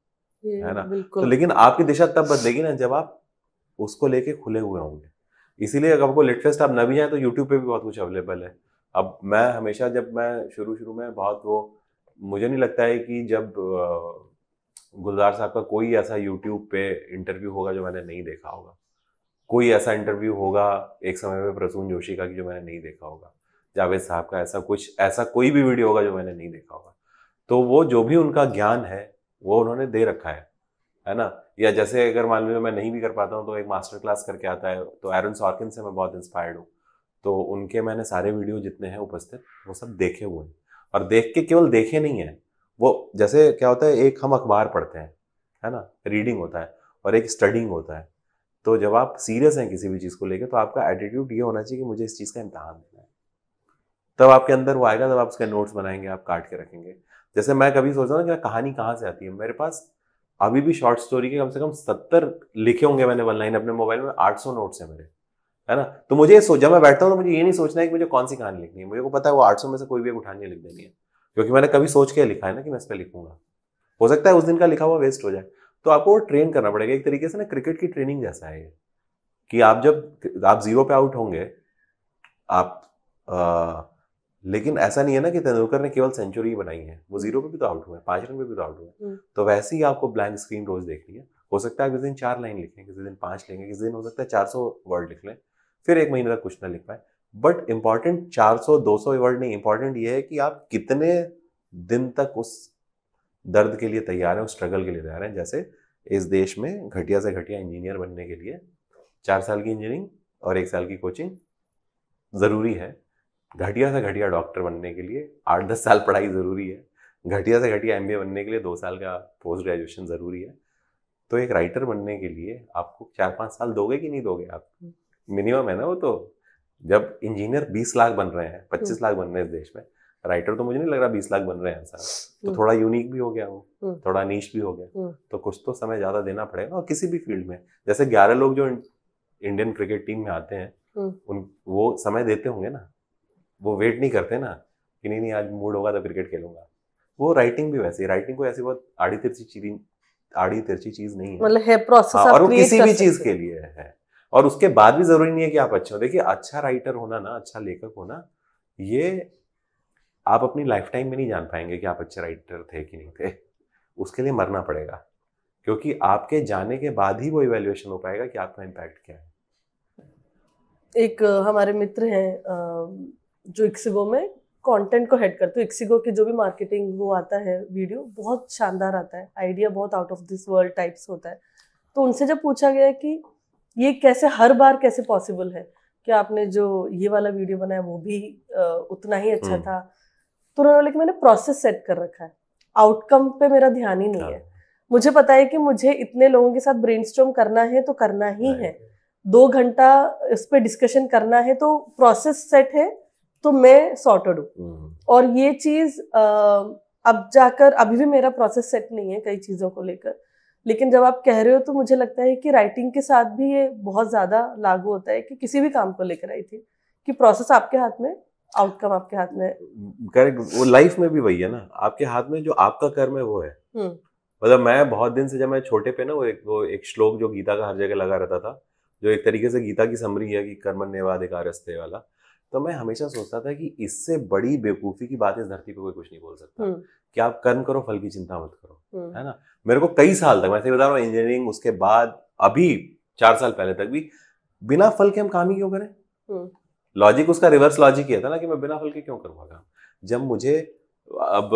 है ना तो लेकिन आपकी दिशा तब बदलेगी ना जब आप उसको लेके खुले हुए होंगे इसीलिए अगर आपको लेटेस्ट आप ना भी जाए तो यूट्यूब पे भी बहुत कुछ अवेलेबल है अब मैं हमेशा जब मैं शुरू शुरू में बहुत वो मुझे नहीं लगता है कि जब गुलजार साहब का कोई ऐसा यूट्यूब पे इंटरव्यू होगा जो मैंने नहीं देखा होगा कोई ऐसा इंटरव्यू होगा एक समय में प्रसून जोशी का कि जो मैंने नहीं देखा होगा जावेद साहब का ऐसा कुछ ऐसा कोई भी वीडियो होगा जो मैंने नहीं देखा होगा तो वो जो भी उनका ज्ञान है वो उन्होंने दे रखा है है ना या जैसे अगर मान लीजिए मैं नहीं भी कर पाता हूँ तो एक मास्टर क्लास करके आता है तो एरन सॉर्किन से मैं बहुत इंस्पायर्ड हूँ तो उनके मैंने सारे वीडियो जितने हैं उपस्थित वो सब देखे हुए हैं और देख के केवल देखे नहीं हैं वो जैसे क्या होता है एक हम अखबार पढ़ते हैं है ना रीडिंग होता है और एक स्टडिंग होता है तो जब आप सीरियस हैं किसी भी चीज़ को लेकर तो आपका एटीट्यूड ये होना चाहिए कि मुझे इस चीज़ का इम्तहान देना है तब आपके अंदर वो आएगा तब आप उसके नोट्स बनाएंगे आप काट के रखेंगे जैसे मैं कभी सोच रहा हूँ कि कहानी कहाँ से आती है मेरे पास अभी भी शॉर्ट स्टोरी के कम से कम सत्तर लिखे होंगे मैंने वन लाइन अपने मोबाइल में आठ सौ नोट्स हैं मेरे है ना तो मुझे सो जब मैं बैठता हूँ तो मुझे ये नहीं सोचना है कि मुझे कौन सी कहानी लिखनी है मुझे को पता है वो आठ में से कोई भी एक उठानी लिख देनी है क्योंकि मैंने कभी सोच के लिखा है ना कि मैं इस पर लिखूंगा हो सकता है उस दिन का लिखा हुआ वेस्ट हो जाए तो आपको ट्रेन करना पड़ेगा एक तरीके से ना क्रिकेट की ट्रेनिंग जैसा है कि आप जब आप जीरो पे आउट होंगे आप आ, लेकिन ऐसा नहीं है ना कि तेंदुलकर ने केवल सेंचुरी बनाई है वो जीरो पे भी तो आउट हुए पांच रन पे भी तो आउट हुए हम्म। तो वैसे ही आपको ब्लैंक स्क्रीन रोज देखनी है हो सकता है किसी दिन चार लाइन लिखें किसी दिन पांच लेंगे किसी दिन हो सकता है चार सौ वर्ड लिख लें फिर एक महीने तक कुछ ना लिख पाए बट इम्पॉर्टेंट 400 200 वर्ड नहीं इम्पॉर्टेंट ये है कि आप कितने दिन तक उस दर्द के लिए तैयार हैं उस स्ट्रगल के लिए तैयार हैं जैसे इस देश में घटिया से घटिया इंजीनियर बनने के लिए चार साल की इंजीनियरिंग और एक साल की कोचिंग ज़रूरी है घटिया से घटिया डॉक्टर बनने के लिए आठ दस साल पढ़ाई ज़रूरी है घटिया से घटिया एम बनने के लिए दो साल का पोस्ट ग्रेजुएशन ज़रूरी है तो एक राइटर बनने के लिए आपको चार पाँच साल दोगे कि नहीं दोगे आप मिनिमम है ना वो तो जब इंजीनियर बीस लाख बन रहे हैं पच्चीस हम्म। लाख बन रहे हैं इस देश में राइटर तो मुझे नहीं लग रहा बीस लाख बन रहे हैं सर तो हम्म। थोड़ा यूनिक भी हो गया वो हम्म। थोड़ा नीच भी हो गया तो कुछ तो समय ज्यादा देना पड़ेगा और किसी भी फील्ड में जैसे ग्यारह लोग जो इंडियन क्रिकेट टीम में आते हैं उन वो समय देते होंगे ना वो वेट नहीं करते ना कि नहीं नहीं आज मूड होगा तो क्रिकेट खेलूंगा वो राइटिंग भी वैसे राइटिंग को ऐसी बहुत आड़ी तिरछी चीज आड़ी तिरछी चीज नहीं है मतलब है हाँ, प्रोसेस और वो किसी भी चीज के लिए है और उसके बाद भी जरूरी नहीं है कि आप अच्छे हो देखिए अच्छा राइटर होना ना अच्छा लेखक होना ये आप अपनी लाइफ टाइम में नहीं जान पाएंगे कि आप अच्छे राइटर थे कि नहीं थे उसके लिए मरना पड़ेगा क्योंकि आपके जाने के बाद ही वो इवेल्युएशन हो पाएगा कि आपका इम्पैक्ट क्या है एक हमारे मित्र हैं जो इक्सिगो में कंटेंट को हेड करते इक्सिगो की जो भी मार्केटिंग वो आता है वीडियो बहुत शानदार आता है आइडिया बहुत out of this world types होता है तो उनसे जब पूछा गया कि ये कैसे हर बार कैसे पॉसिबल है कि आपने जो ये वाला वीडियो बनाया वो भी उतना ही अच्छा हम्म। था तो उन्होंने बोला कि मैंने प्रोसेस सेट कर रखा है आउटकम पे मेरा ध्यान ही नहीं हाँ। है मुझे पता है कि मुझे इतने लोगों के साथ ब्रेन करना है तो करना ही है दो घंटा इस पर डिस्कशन करना है तो प्रोसेस सेट है तो मैं सॉर्टेड हूँ हम्म। और ये चीज़ अब जाकर अभी भी मेरा प्रोसेस सेट नहीं है कई चीज़ों को लेकर लेकिन जब आप कह रहे हो तो मुझे लगता है कि राइटिंग के साथ भी ये बहुत ज़्यादा लागू होता है कि किसी भी काम को लेकर आई थी कि प्रोसेस आपके हाथ में आउटकम आपके हाथ में करेक्ट वो लाइफ में भी वही है ना आपके हाथ में जो आपका कर्म है वो है हम्म। मतलब मैं बहुत दिन से जब मैं छोटे पे ना वो एक वो एक श्लोक जो गीता का हर जगह लगा रहता था जो एक तरीके से गीता की समरी है कि कर्म वाद एक वाला तो मैं हमेशा सोचता था कि इससे बड़ी बेवकूफ़ी की बात इस धरती पर कोई कुछ नहीं बोल सकता हम्म। कि आप कर्म करो फल की चिंता मत करो हम्म। है ना मेरे को कई साल तक मैं बता रहा हूँ इंजीनियरिंग उसके बाद अभी चार साल पहले तक भी बिना फल के हम काम ही क्यों करें लॉजिक हम्म। उसका रिवर्स लॉजिक ही था ना कि मैं बिना फल के क्यों करूँगा काम जब मुझे अब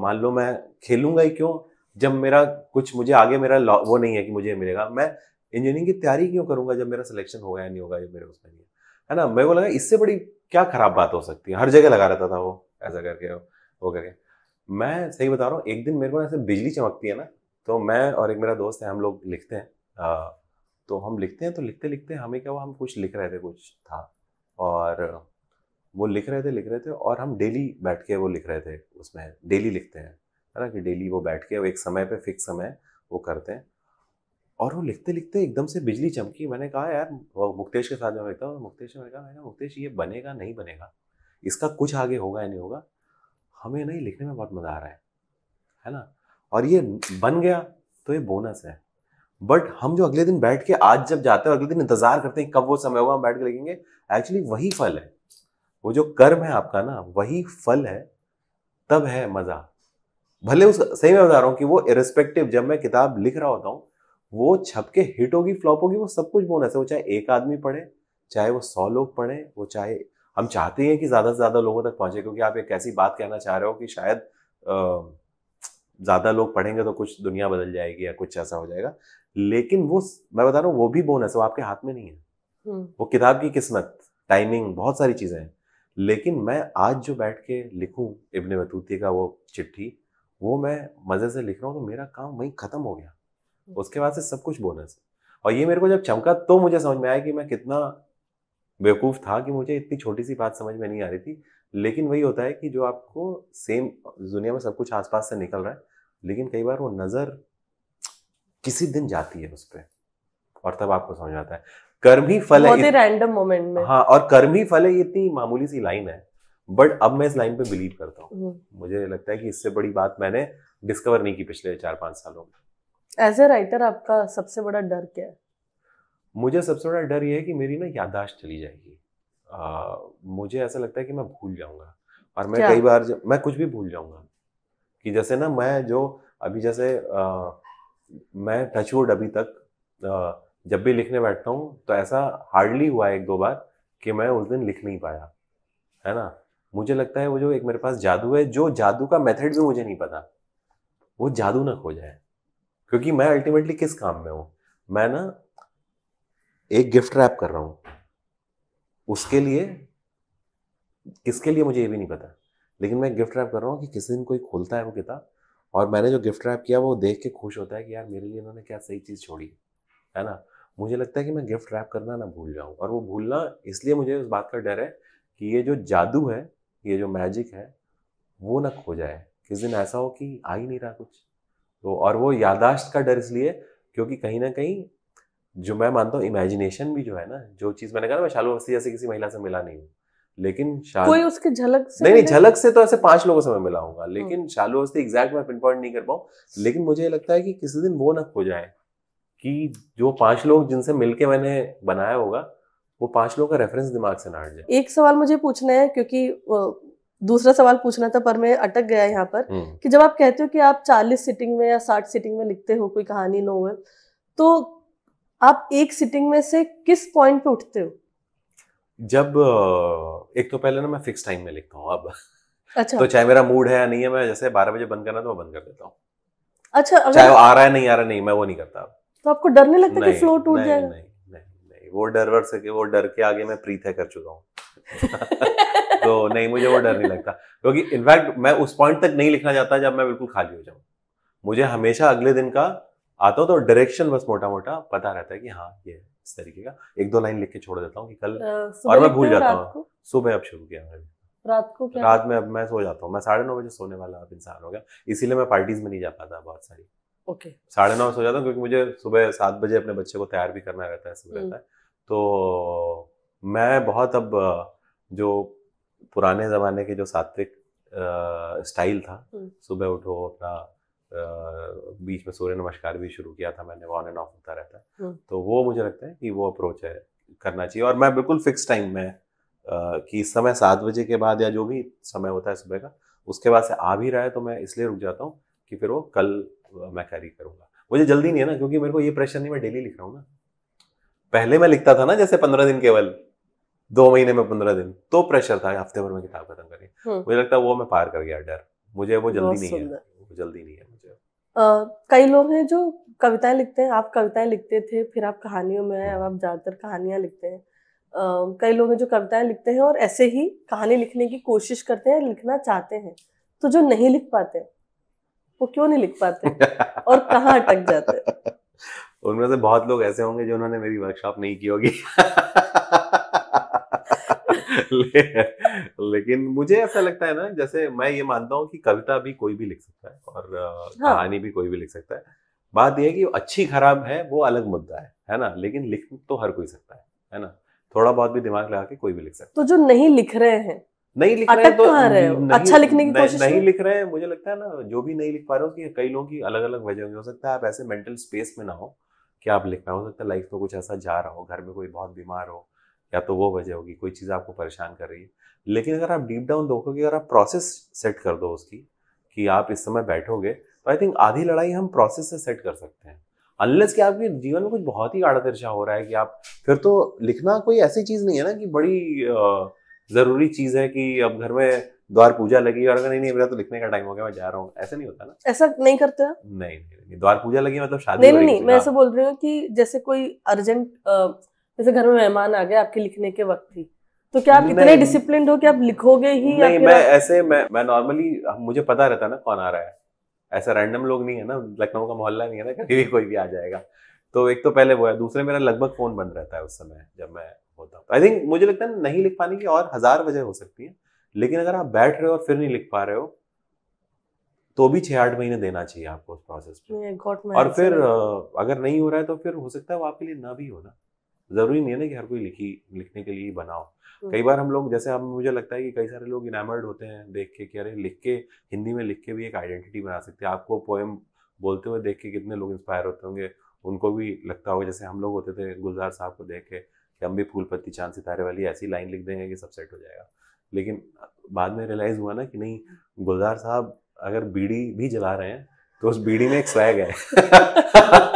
मान लो मैं खेलूंगा ही क्यों जब मेरा कुछ मुझे आगे मेरा वो नहीं है कि मुझे मिलेगा मैं इंजीनियरिंग की तैयारी क्यों करूंगा जब मेरा सिलेक्शन होगा या नहीं होगा ये मेरे उसमें नहीं है ना मेरे को लगा इससे बड़ी क्या खराब बात हो सकती है हर जगह लगा रहता था वो ऐसा करके वो करके मैं सही बता रहा हूँ एक दिन मेरे को ऐसे बिजली चमकती है ना तो मैं और एक मेरा दोस्त है हम लोग लिखते हैं आ, तो हम लिखते हैं तो लिखते लिखते हमें क्या हुआ हम कुछ लिख रहे थे कुछ था और वो लिख रहे थे लिख रहे थे और हम डेली बैठ के वो लिख रहे थे उसमें डेली लिखते हैं है ना कि डेली वो बैठ के वो एक समय पे फिक्स समय वो करते हैं और वो लिखते लिखते एकदम से बिजली चमकी मैंने कहा यार वो मुक्तेश के साथ में लिखता हूँ तो मुक्तेश ने मैंने कहा मुक्तेश ये बनेगा नहीं बनेगा इसका कुछ आगे होगा या नहीं होगा हमें नहीं लिखने में बहुत मज़ा आ रहा है है ना और ये बन गया तो ये बोनस है बट हम जो अगले दिन बैठ के आज जब जाते हैं अगले दिन इंतजार करते हैं कब वो समय होगा हम बैठ के लिखेंगे एक्चुअली वही फल है वो जो कर्म है आपका ना वही फल है तब है मज़ा भले उस सही में बता रहा हूँ कि वो इरेस्पेक्टिव जब मैं किताब लिख रहा होता हूँ वो छप के हिट होगी फ्लॉप होगी वो सब कुछ बोनस है वो चाहे एक आदमी पढ़े चाहे वो सौ लोग पढ़े वो चाहे हम चाहते हैं कि ज़्यादा से ज़्यादा लोगों तक पहुंचे क्योंकि आप एक ऐसी बात कहना चाह रहे हो कि शायद ज़्यादा लोग पढ़ेंगे तो कुछ दुनिया बदल जाएगी या कुछ ऐसा हो जाएगा लेकिन वो मैं बता रहा हूँ वो भी बोनस वो आपके हाथ में नहीं है हम्म। वो किताब की किस्मत टाइमिंग बहुत सारी चीज़ें हैं लेकिन मैं आज जो बैठ के लिखूं इबन बतूती का वो चिट्ठी वो मैं मज़े से लिख रहा हूँ तो मेरा काम वही ख़त्म हो गया हम्म। उसके बाद से सब कुछ बोनस है और ये मेरे को जब चमका तो मुझे समझ में आया कि मैं कितना बेवकूफ़ था कि मुझे इतनी छोटी सी बात समझ में नहीं आ रही थी लेकिन वही होता है कि जो आपको सेम दुनिया में सब कुछ आसपास से निकल रहा है लेकिन कई बार वो नज़र किसी दिन जाती है उस पर और तब आपको समझ आता है कर्म ही फल है रैंडम मोमेंट में हाँ और कर्म ही फल है इतनी मामूली सी लाइन है बट अब मैं इस लाइन पे बिलीव करता हूँ हम्म। मुझे लगता है कि इससे बड़ी बात मैंने डिस्कवर नहीं की पिछले चार पांच सालों में एज ए राइटर आपका सबसे बड़ा डर क्या है मुझे सबसे बड़ा डर ये है कि मेरी ना यादाश्त चली जाएगी आ, मुझे ऐसा लगता है कि मैं भूल जाऊंगा और मैं कई बार मैं कुछ भी भूल जाऊंगा कि जैसे ना मैं जो अभी जैसे आ, मैं टचवुड अभी तक आ, जब भी लिखने बैठता हूँ तो ऐसा हार्डली हुआ एक दो बार कि मैं उस दिन लिख नहीं पाया है ना मुझे लगता है वो जो एक मेरे पास जादू है जो जादू का मेथड भी मुझे नहीं पता वो जादू ना खो जाए क्योंकि मैं अल्टीमेटली किस काम में हूँ मैं ना एक गिफ्ट रैप कर रहा हूँ उसके लिए किसके लिए मुझे ये भी नहीं पता लेकिन मैं गिफ्ट रैप कर रहा हूँ कि किसी दिन कोई खोलता है वो किताब और मैंने जो गिफ्ट रैप किया वो देख के खुश होता है कि यार मेरे लिए इन्होंने क्या सही चीज़ छोड़ी है ना मुझे लगता है कि मैं गिफ्ट रैप करना ना भूल जाऊँ और वो भूलना इसलिए मुझे उस बात का डर है कि ये जो जादू है ये जो मैजिक है वो ना खो जाए किस दिन ऐसा हो कि आ ही नहीं रहा कुछ तो और वो यादाश्त का डर इसलिए क्योंकि कहीं ना कहीं जो मैं मानता हूँ इमेजिनेशन भी जो है ना जो चीज मैंने कहा ना मैं शालू अवस्थी जैसे किसी महिला से मिला नहीं हूँ लेकिन कोई उसके झलक से नहीं नहीं झलक से तो ऐसे पांच लोगों से मैं मिला हूँ हाँ। लेकिन शालू अवस्थी एग्जैक्ट मैं पिन पॉइंट नहीं कर पाऊँ लेकिन मुझे लगता है कि किसी दिन वो ना खो जाए कि जो पांच लोग जिनसे मिलके मैंने बनाया होगा वो पांच लोगों का रेफरेंस दिमाग से ना हट जाए एक सवाल मुझे पूछना है क्योंकि दूसरा सवाल पूछना था पर मैं अटक गया यहाँ पर हम्म। कि जब आप कहते हो कि आप 40 सिटिंग में या 60 सिटिंग में लिखते हो कोई कहानी नोवेल तो आप एक सिटिंग में से किस पॉइंट पे उठते हो जब एक तो पहले ना मैं फिक्स टाइम में लिखता हूँ अब अच्छा तो चाहे मेरा मूड है या नहीं है मैं जैसे बारह बजे बंद करना तो मैं बंद कर देता हूँ अच्छा अगर... चाहे वो आ रहा है नहीं आ रहा है नहीं मैं वो नहीं करता अब तो आपको डर नहीं लगता कि फ्लो टूट जाए नहीं नहीं नहीं वो डर वर से वो डर के आगे मैं प्रीत है कर चुका हूँ तो नहीं मुझे वो डर नहीं लगता क्योंकि इनफैक्ट मैं उस पॉइंट तक नहीं लिखना चाहता जब मैं बिल्कुल खाली हो जाऊँ मुझे हमेशा अगले दिन का आता हूँ तो डायरेक्शन बस मोटा मोटा पता रहता है कि हाँ ये इस तरीके का एक दो लाइन लिख के छोड़ देता हूँ कि कल और मैं भूल जाता हूँ सुबह अब शुरू किया मैंने रात को क्या रात में अब मैं सो जाता हूँ मैं साढ़े नौ बजे सोने वाला अब इंसान हो गया इसीलिए मैं पार्टीज में नहीं जा पाता बहुत सारी ओके साढ़े नौ सो जाता हूँ क्योंकि मुझे सुबह सात बजे अपने बच्चे को तैयार भी करना रहता है सुबह हम्म। रहता है तो मैं बहुत अब जो पुराने ज़माने के जो सात्विक स्टाइल था हम्म। सुबह उठो अपना बीच में सूर्य नमस्कार भी शुरू किया था मैंने ऑन एंड ऑफ होता रहता है हाँ। तो वो मुझे लगता है कि वो अप्रोच है करना चाहिए और मैं बिल्कुल फिक्स टाइम में कि समय सात बजे के बाद या जो भी समय होता है सुबह का उसके बाद से आ भी रहा है तो मैं इसलिए रुक जाता हूँ कि फिर वो कल मैं कैरी करूँगा मुझे जल्दी नहीं है ना क्योंकि मेरे को ये प्रेशर नहीं मैं डेली लिख रहा हूँ ना पहले मैं लिखता था ना जैसे पंद्रह दिन केवल दो महीने में पंद्रह दिन तो प्रेशर था हफ्ते भर में किताब खत्म करी हाँ। मुझे लगता है वो मैं पार कर गया डर मुझे वो जल्दी नहीं है जल्दी नहीं है कई लोग हैं जो कविताएं लिखते हैं आप कविताएं लिखते थे फिर आप कहानियों में आए अब आप ज़्यादातर कहानियाँ लिखते हैं कई लोग हैं जो कविताएं लिखते हैं और ऐसे ही कहानी लिखने की कोशिश करते हैं लिखना चाहते हैं तो जो नहीं लिख पाते वो क्यों नहीं लिख पाते और कहाँ अटक जाते उनमें से बहुत लोग ऐसे होंगे जो उन्होंने मेरी वर्कशॉप नहीं की होगी लेकिन मुझे ऐसा लगता है ना जैसे मैं ये मानता हूँ कि कविता भी कोई भी लिख सकता है और हाँ। कहानी भी कोई भी लिख सकता है बात यह है कि अच्छी खराब है वो अलग मुद्दा है है ना लेकिन लिख तो हर कोई सकता है है ना थोड़ा बहुत भी दिमाग लगा के कोई भी लिख सकता है तो जो नहीं लिख रहे हैं नहीं लिख रहे हैं तो रहे नहीं, अच्छा लिखने की कोशिश नहीं, नहीं लिख रहे हैं मुझे लगता है ना जो भी नहीं लिख पा रहे हो कि कई लोगों की अलग अलग वजह हो सकता है आप ऐसे मेंटल स्पेस में ना हो कि आप लिख रहे हो सकता है लाइफ में कुछ ऐसा जा रहा हो घर में कोई बहुत बीमार हो या तो वो वजह होगी कोई चीज़ आपको परेशान कर रही है लेकिन अगर आप डीप डाउन देखोगे अगर आप प्रोसेस सेट कर दो उसकी कि आप इस समय बैठोगे तो आई थिंक आधी लड़ाई हम प्रोसेस से सेट कर सकते हैं अनलेस कि आपके जीवन में कुछ बहुत ही आड़ा तिरछा हो रहा है कि आप फिर तो लिखना कोई ऐसी चीज़ नहीं है ना कि बड़ी ज़रूरी चीज़ है कि अब घर में द्वार पूजा लगी और अगर नहीं नहीं मेरा तो लिखने का टाइम हो गया मैं जा रहा हूँ ऐसा नहीं होता ना ऐसा नहीं करते हैं नहीं, नहीं, नहीं द्वार पूजा लगी मतलब शादी नहीं नहीं मैं हाँ। ऐसा बोल रही हूँ कि जैसे कोई अर्जेंट जैसे घर में मेहमान आ गए आपके लिखने के वक्त ही तो क्या आप इतने डिसिप्लिन हो कि आप लिखोगे ही नहीं मैं ऐसे मैं मैं नॉर्मली मुझे पता रहता ना कौन आ रहा है ऐसा रैंडम लोग नहीं है ना लखनऊ का मोहल्ला नहीं है ना कभी भी कोई भी आ जाएगा तो एक तो पहले वो है दूसरे मेरा लगभग फोन बंद रहता है उस समय जब मैं होता हूँ आई थिंक मुझे लगता है नहीं लिख पाने की और हजार वजह हो सकती है लेकिन अगर आप बैठ रहे हो और फिर नहीं लिख पा रहे हो तो भी छह आठ महीने देना चाहिए आपको उस प्रोसेस में और फिर अगर नहीं हो रहा है तो फिर हो सकता है वो आपके लिए ना भी हो ना ज़रूरी नहीं है ना कि हर कोई लिखी लिखने के लिए ही बनाओ हम्म। कई बार हम लोग जैसे हम मुझे लगता है कि कई सारे लोग इनामर्ड होते हैं देख के कि अरे लिख के हिंदी में लिख के भी एक आइडेंटिटी बना सकते हैं आपको पोएम बोलते हुए देख के कितने लोग इंस्पायर होते होंगे उनको भी लगता होगा जैसे हम लोग होते थे गुलजार साहब को देख के कि हम भी फूल पत्ती चांद सितारे वाली ऐसी लाइन लिख देंगे कि सब सेट हो जाएगा लेकिन बाद में रियलाइज हुआ ना कि नहीं गुलजार साहब अगर बीड़ी भी जला रहे हैं तो उस बीड़ी में एक स्वैग है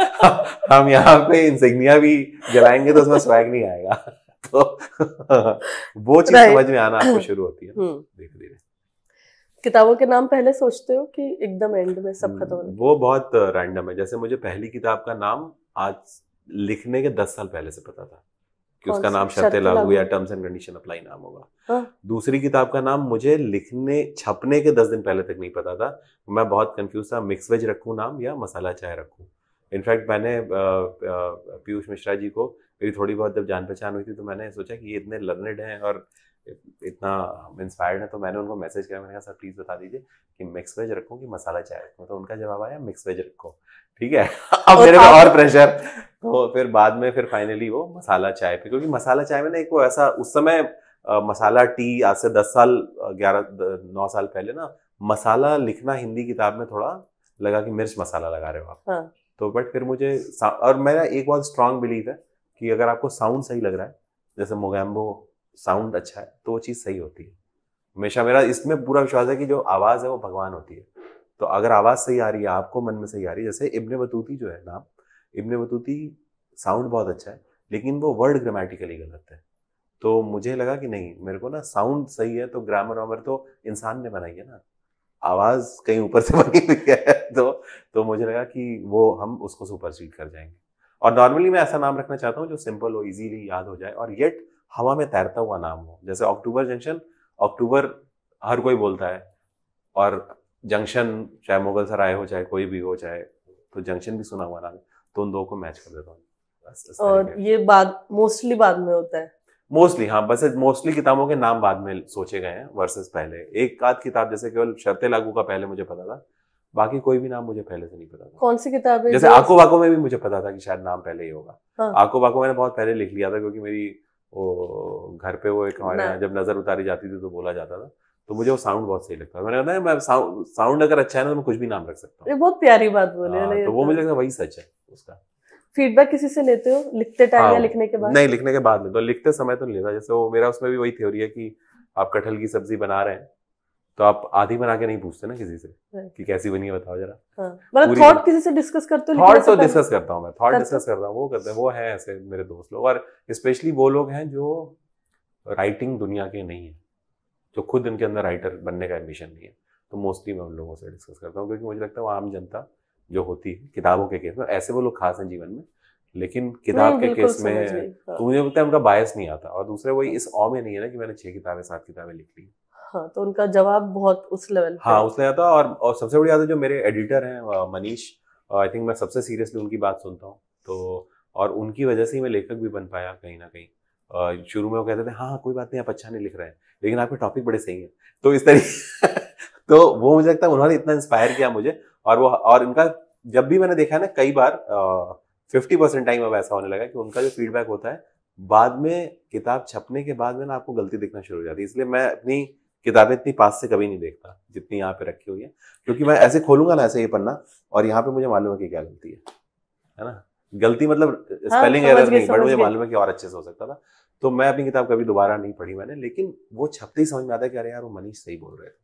हम यहाँ पे इंसिग्निया भी जलाएंगे तो उसमें स्वैग नहीं आएगा तो वो चीज समझ में आना आपको शुरू होती है हम्म। धीरे धीरे किताबों के नाम पहले सोचते हो कि एकदम एंड में सब खत्म हो हम्म, वो बहुत रैंडम है जैसे मुझे पहली किताब का नाम आज लिखने के दस साल पहले से पता था कि उसका नाम शर्तें लागू या टर्म्स एंड कंडीशन अप्लाई नाम होगा हाँ? दूसरी किताब का नाम मुझे लिखने छपने के दस दिन पहले तक नहीं पता था मैं बहुत कंफ्यूज था मिक्स वेज रखू नाम या मसाला चाय रखू इनफैक्ट मैंने पीयूष मिश्रा जी को मेरी थोड़ी बहुत जब जान पहचान हुई थी तो मैंने सोचा कि ये इतने लर्नेड हैं और इतना इंस्पायर्ड है तो मैंने उनको मैसेज किया मैंने कहा सर प्लीज़ बता दीजिए कि मिक्स वेज रखो कि मसाला चाय रखो तो उनका जवाब आया मिक्स वेज रखो ठीक है अब मेरे पे और प्रेशर तो फिर बाद में फिर फाइनली वो मसाला चाय पे क्योंकि मसाला चाय में ना एक वो ऐसा उस समय मसाला टी आज से दस साल ग्यारह नौ साल पहले ना मसाला लिखना हिंदी किताब में थोड़ा लगा कि मिर्च मसाला लगा रहे हो आप हाँ. तो बट फिर मुझे और मेरा एक बहुत स्ट्रांग बिलीव है कि अगर आपको साउंड सही लग रहा है जैसे मोगैम्बो साउंड अच्छा है तो वो चीज़ सही होती है हमेशा मेरा इसमें पूरा विश्वास है कि जो आवाज़ है वो भगवान होती है तो अगर आवाज़ सही आ रही है आपको मन में सही आ रही है जैसे इब्ने बतूती जो है नाम इब्ने बतूती साउंड बहुत अच्छा है लेकिन वो वर्ड ग्रामेटिकली गलत है तो मुझे लगा कि नहीं मेरे को ना साउंड सही है तो ग्रामर वामर तो इंसान ने बनाई है ना आवाज कहीं ऊपर से बनी हुई है तो तो मुझे लगा कि वो हम उसको सुपर सुपरसीड कर जाएंगे और नॉर्मली मैं ऐसा नाम रखना चाहता हूँ जो सिंपल हो इजीली याद हो जाए और येट हवा में तैरता हुआ नाम हो जैसे अक्टूबर जंक्शन अक्टूबर हर कोई बोलता है और जंक्शन चाहे मुगल सराय हो चाहे कोई भी हो चाहे तो जंक्शन भी सुना हुआ नाम तो उन दो को मैच कर देता हूँ और ये बाद मोस्टली बाद में होता है मोस्टली हाँ बस मोस्टली किताबों के नाम बाद में सोचे गए हैं वर्सेस पहले एक आध किताब जैसे केवल शर्तें लागू का पहले मुझे पता था बाकी कोई भी नाम मुझे पहले से नहीं पता था कौन सी किताब है जैसे आको बाको में भी मुझे पता था कि शायद नाम पहले ही होगा हाँ। आको बाको मैंने बहुत पहले लिख लिया था क्योंकि मेरी वो घर पे वो एक हमारे यहाँ जब नजर उतारी जाती थी तो बोला जाता था तो मुझे वो साउंड बहुत सही लगता मैंने कहा मैं साउंड अगर अच्छा है ना तो मैं कुछ भी नाम रख सकता हूँ बहुत प्यारी बात बोले हाँ, तो वो तो- मुझे लगता वही सच है उसका फीडबैक किसी से लेते हो लिखते टाइम हाँ, या लिखने के बाद नहीं लिखने के बाद लेते तो लिखते समय तो नहीं लेता जैसे वो मेरा उसमें भी वही थ्योरी है कि आप कटहल की सब्जी बना रहे हैं तो आप आधी बना के नहीं पूछते ना किसी से कि कैसी बनी है बताओ जरा हाँ, मतलब थॉट किसी से डिस्कस करते हो तो डिस्कस करता हूँ मैं थॉट डिस्कस करता हूँ वो करते हैं वो है ऐसे मेरे दोस्त लोग और स्पेशली वो लोग हैं जो राइटिंग दुनिया के नहीं है जो खुद इनके अंदर राइटर बनने का एम्बिशन नहीं है तो मोस्टली मैं उन लोगों से डिस्कस करता हूँ क्योंकि मुझे लगता है वो आम जनता जो होती है किताबों के केस में ऐसे वो लोग खास हैं जीवन में लेकिन किताब के केस में हाँ। तो मुझे लगता है उनका बायस नहीं आता और दूसरे वही इस ऑ में नहीं है ना कि मैंने छह किताबें सात किताबें लिख ली हाँ तो उनका जवाब बहुत उस लेवल हाँ उस लेवल था और और सबसे बड़ी बात है जो मेरे एडिटर हैं मनीष आई थिंक मैं सबसे सीरियसली उनकी बात सुनता हूँ तो और उनकी वजह से ही मैं लेखक भी बन पाया कहीं ना कहीं शुरू में वो कहते थे हाँ कोई बात नहीं आप अच्छा नहीं लिख रहे हैं लेकिन आपके टॉपिक बड़े सही हैं तो इस तरीके तो वो मुझे लगता है उन्होंने इतना इंस्पायर किया मुझे और वो और इनका जब भी मैंने देखा है ना कई बार फिफ्टी परसेंट टाइम अब ऐसा होने लगा कि उनका जो फीडबैक होता है बाद में किताब छपने के बाद में ना आपको गलती दिखना शुरू हो जाती है इसलिए मैं अपनी किताबें इतनी पास से कभी नहीं देखता जितनी यहाँ पे रखी हुई है क्योंकि मैं ऐसे खोलूंगा ना ऐसे ये पन्ना और यहाँ पे मुझे मालूम है कि क्या गलती है है ना गलती मतलब हाँ, स्पेलिंग एरर नहीं बट मुझे मालूम है कि और अच्छे से हो सकता था तो मैं अपनी किताब कभी दोबारा नहीं पढ़ी मैंने लेकिन वो छपते ही समझ में आता है कि अरे यार वो मनीष सही बोल रहे थे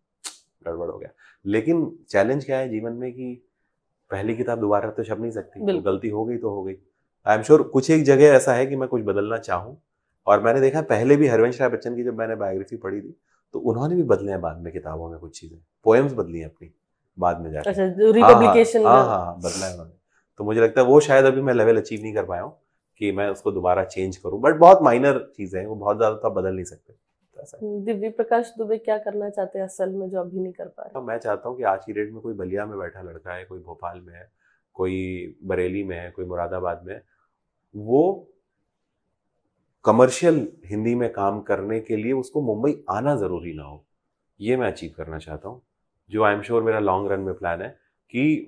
गड़बड़ हो गया लेकिन चैलेंज क्या है जीवन में कि पहली किताब दोबारा तो छप नहीं सकती तो गलती हो गई तो हो गई आई एम श्योर कुछ एक जगह ऐसा है कि मैं कुछ बदलना चाहूँ और मैंने देखा पहले भी हरवंश राय बच्चन की जब मैंने बायोग्राफी पढ़ी थी तो उन्होंने भी बदले हैं बाद में किताबों में कुछ चीज़ें पोएम्स बदली हैं अपनी बाद में जाकर अच्छा, हाँ हाँ हाँ बदला है उन्होंने तो मुझे लगता है वो शायद अभी मैं लेवल अचीव नहीं कर पाया हूँ कि मैं उसको दोबारा चेंज करूँ बट बहुत माइनर चीज़ें हैं वो बहुत ज़्यादा तो आप बदल नहीं सकते दिव्य प्रकाश दुबे क्या करना चाहते हैं असल में जो अभी नहीं कर पा रहे तो मैं चाहता हूँ कि आज की डेट में कोई बलिया में बैठा लड़का है कोई भोपाल में है कोई बरेली में है कोई मुरादाबाद में वो कमर्शियल हिंदी में काम करने के लिए उसको मुंबई आना ज़रूरी ना हो ये मैं अचीव करना चाहता हूँ जो आई एम श्योर मेरा लॉन्ग रन में प्लान है कि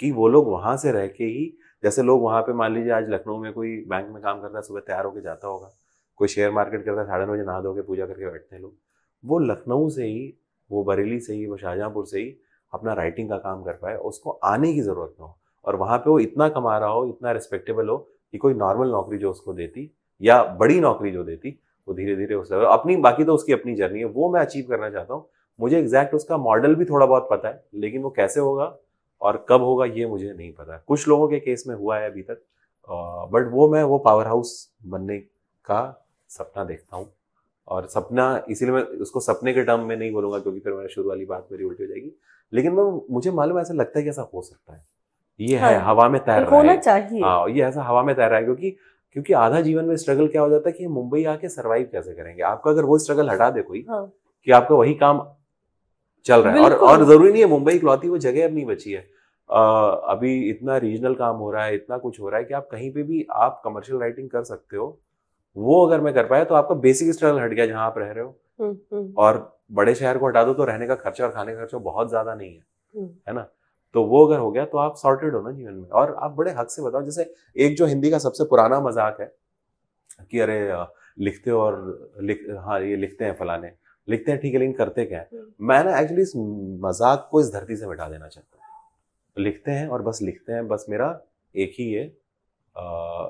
कि वो लोग वहां से रह के ही जैसे लोग वहां पे मान लीजिए आज लखनऊ में कोई बैंक में काम करता है सुबह तैयार होकर जाता होगा कोई शेयर मार्केट करता है साढ़े नौ बजे नहा धो के पूजा करके बैठते हैं लोग वो लखनऊ से ही वो बरेली से ही वो शाहजहाँपुर से ही अपना राइटिंग का काम कर पाए उसको आने की ज़रूरत ना हो और वहाँ पर वो इतना कमा रहा हो इतना रिस्पेक्टेबल हो कि कोई नॉर्मल नौकरी जो उसको देती या बड़ी नौकरी जो देती वो धीरे धीरे उस लेवल अपनी बाकी तो उसकी अपनी जर्नी है वो मैं अचीव करना चाहता हूँ मुझे एग्जैक्ट उसका मॉडल भी थोड़ा बहुत पता है लेकिन वो कैसे होगा और कब होगा ये मुझे नहीं पता कुछ लोगों के केस में हुआ है अभी तक बट वो मैं वो पावर हाउस बनने का सपना देखता हूँ और सपना इसीलिए मैं उसको सपने के टर्म में नहीं बोलूंगा क्योंकि फिर मेरा शुरू वाली बात मेरी उल्टी हो जाएगी लेकिन मैं मुझे मालूम ऐसा लगता है कि ऐसा हो सकता है ये हाँ, है हवा में तैर रहा है चाहिए हाँ ये ऐसा हवा में तैर रहा है क्योंकि क्योंकि आधा जीवन में स्ट्रगल क्या हो जाता है कि मुंबई आके सर्वाइव कैसे करेंगे आपका अगर वो स्ट्रगल हटा दे कोई हाँ। कि आपका वही काम चल रहा है और और जरूरी नहीं है मुंबई इकलौती वो जगह अब नहीं बची है आ, अभी इतना रीजनल काम हो रहा है इतना कुछ हो रहा है कि आप कहीं पे भी आप कमर्शियल राइटिंग कर सकते हो वो अगर मैं कर पाया तो आपका बेसिक स्ट्रगल हट गया जहाँ आप रह रहे हो हम्म, हम्म। और बड़े शहर को हटा दो तो रहने का खर्चा और खाने का खर्चा बहुत ज्यादा नहीं है हम्म। है ना तो वो अगर हो गया तो आप सॉर्टेड हो ना जीवन में और आप बड़े हक से बताओ जैसे एक जो हिंदी का सबसे पुराना मजाक है कि अरे लिखते हो और लिख हाँ ये लिखते हैं फलाने लिखते हैं ठीक है लेकिन करते क्या है मैं ना एक्चुअली इस मजाक को इस धरती से मिटा देना चाहता हूँ तो लिखते हैं और बस लिखते हैं बस मेरा एक ही ये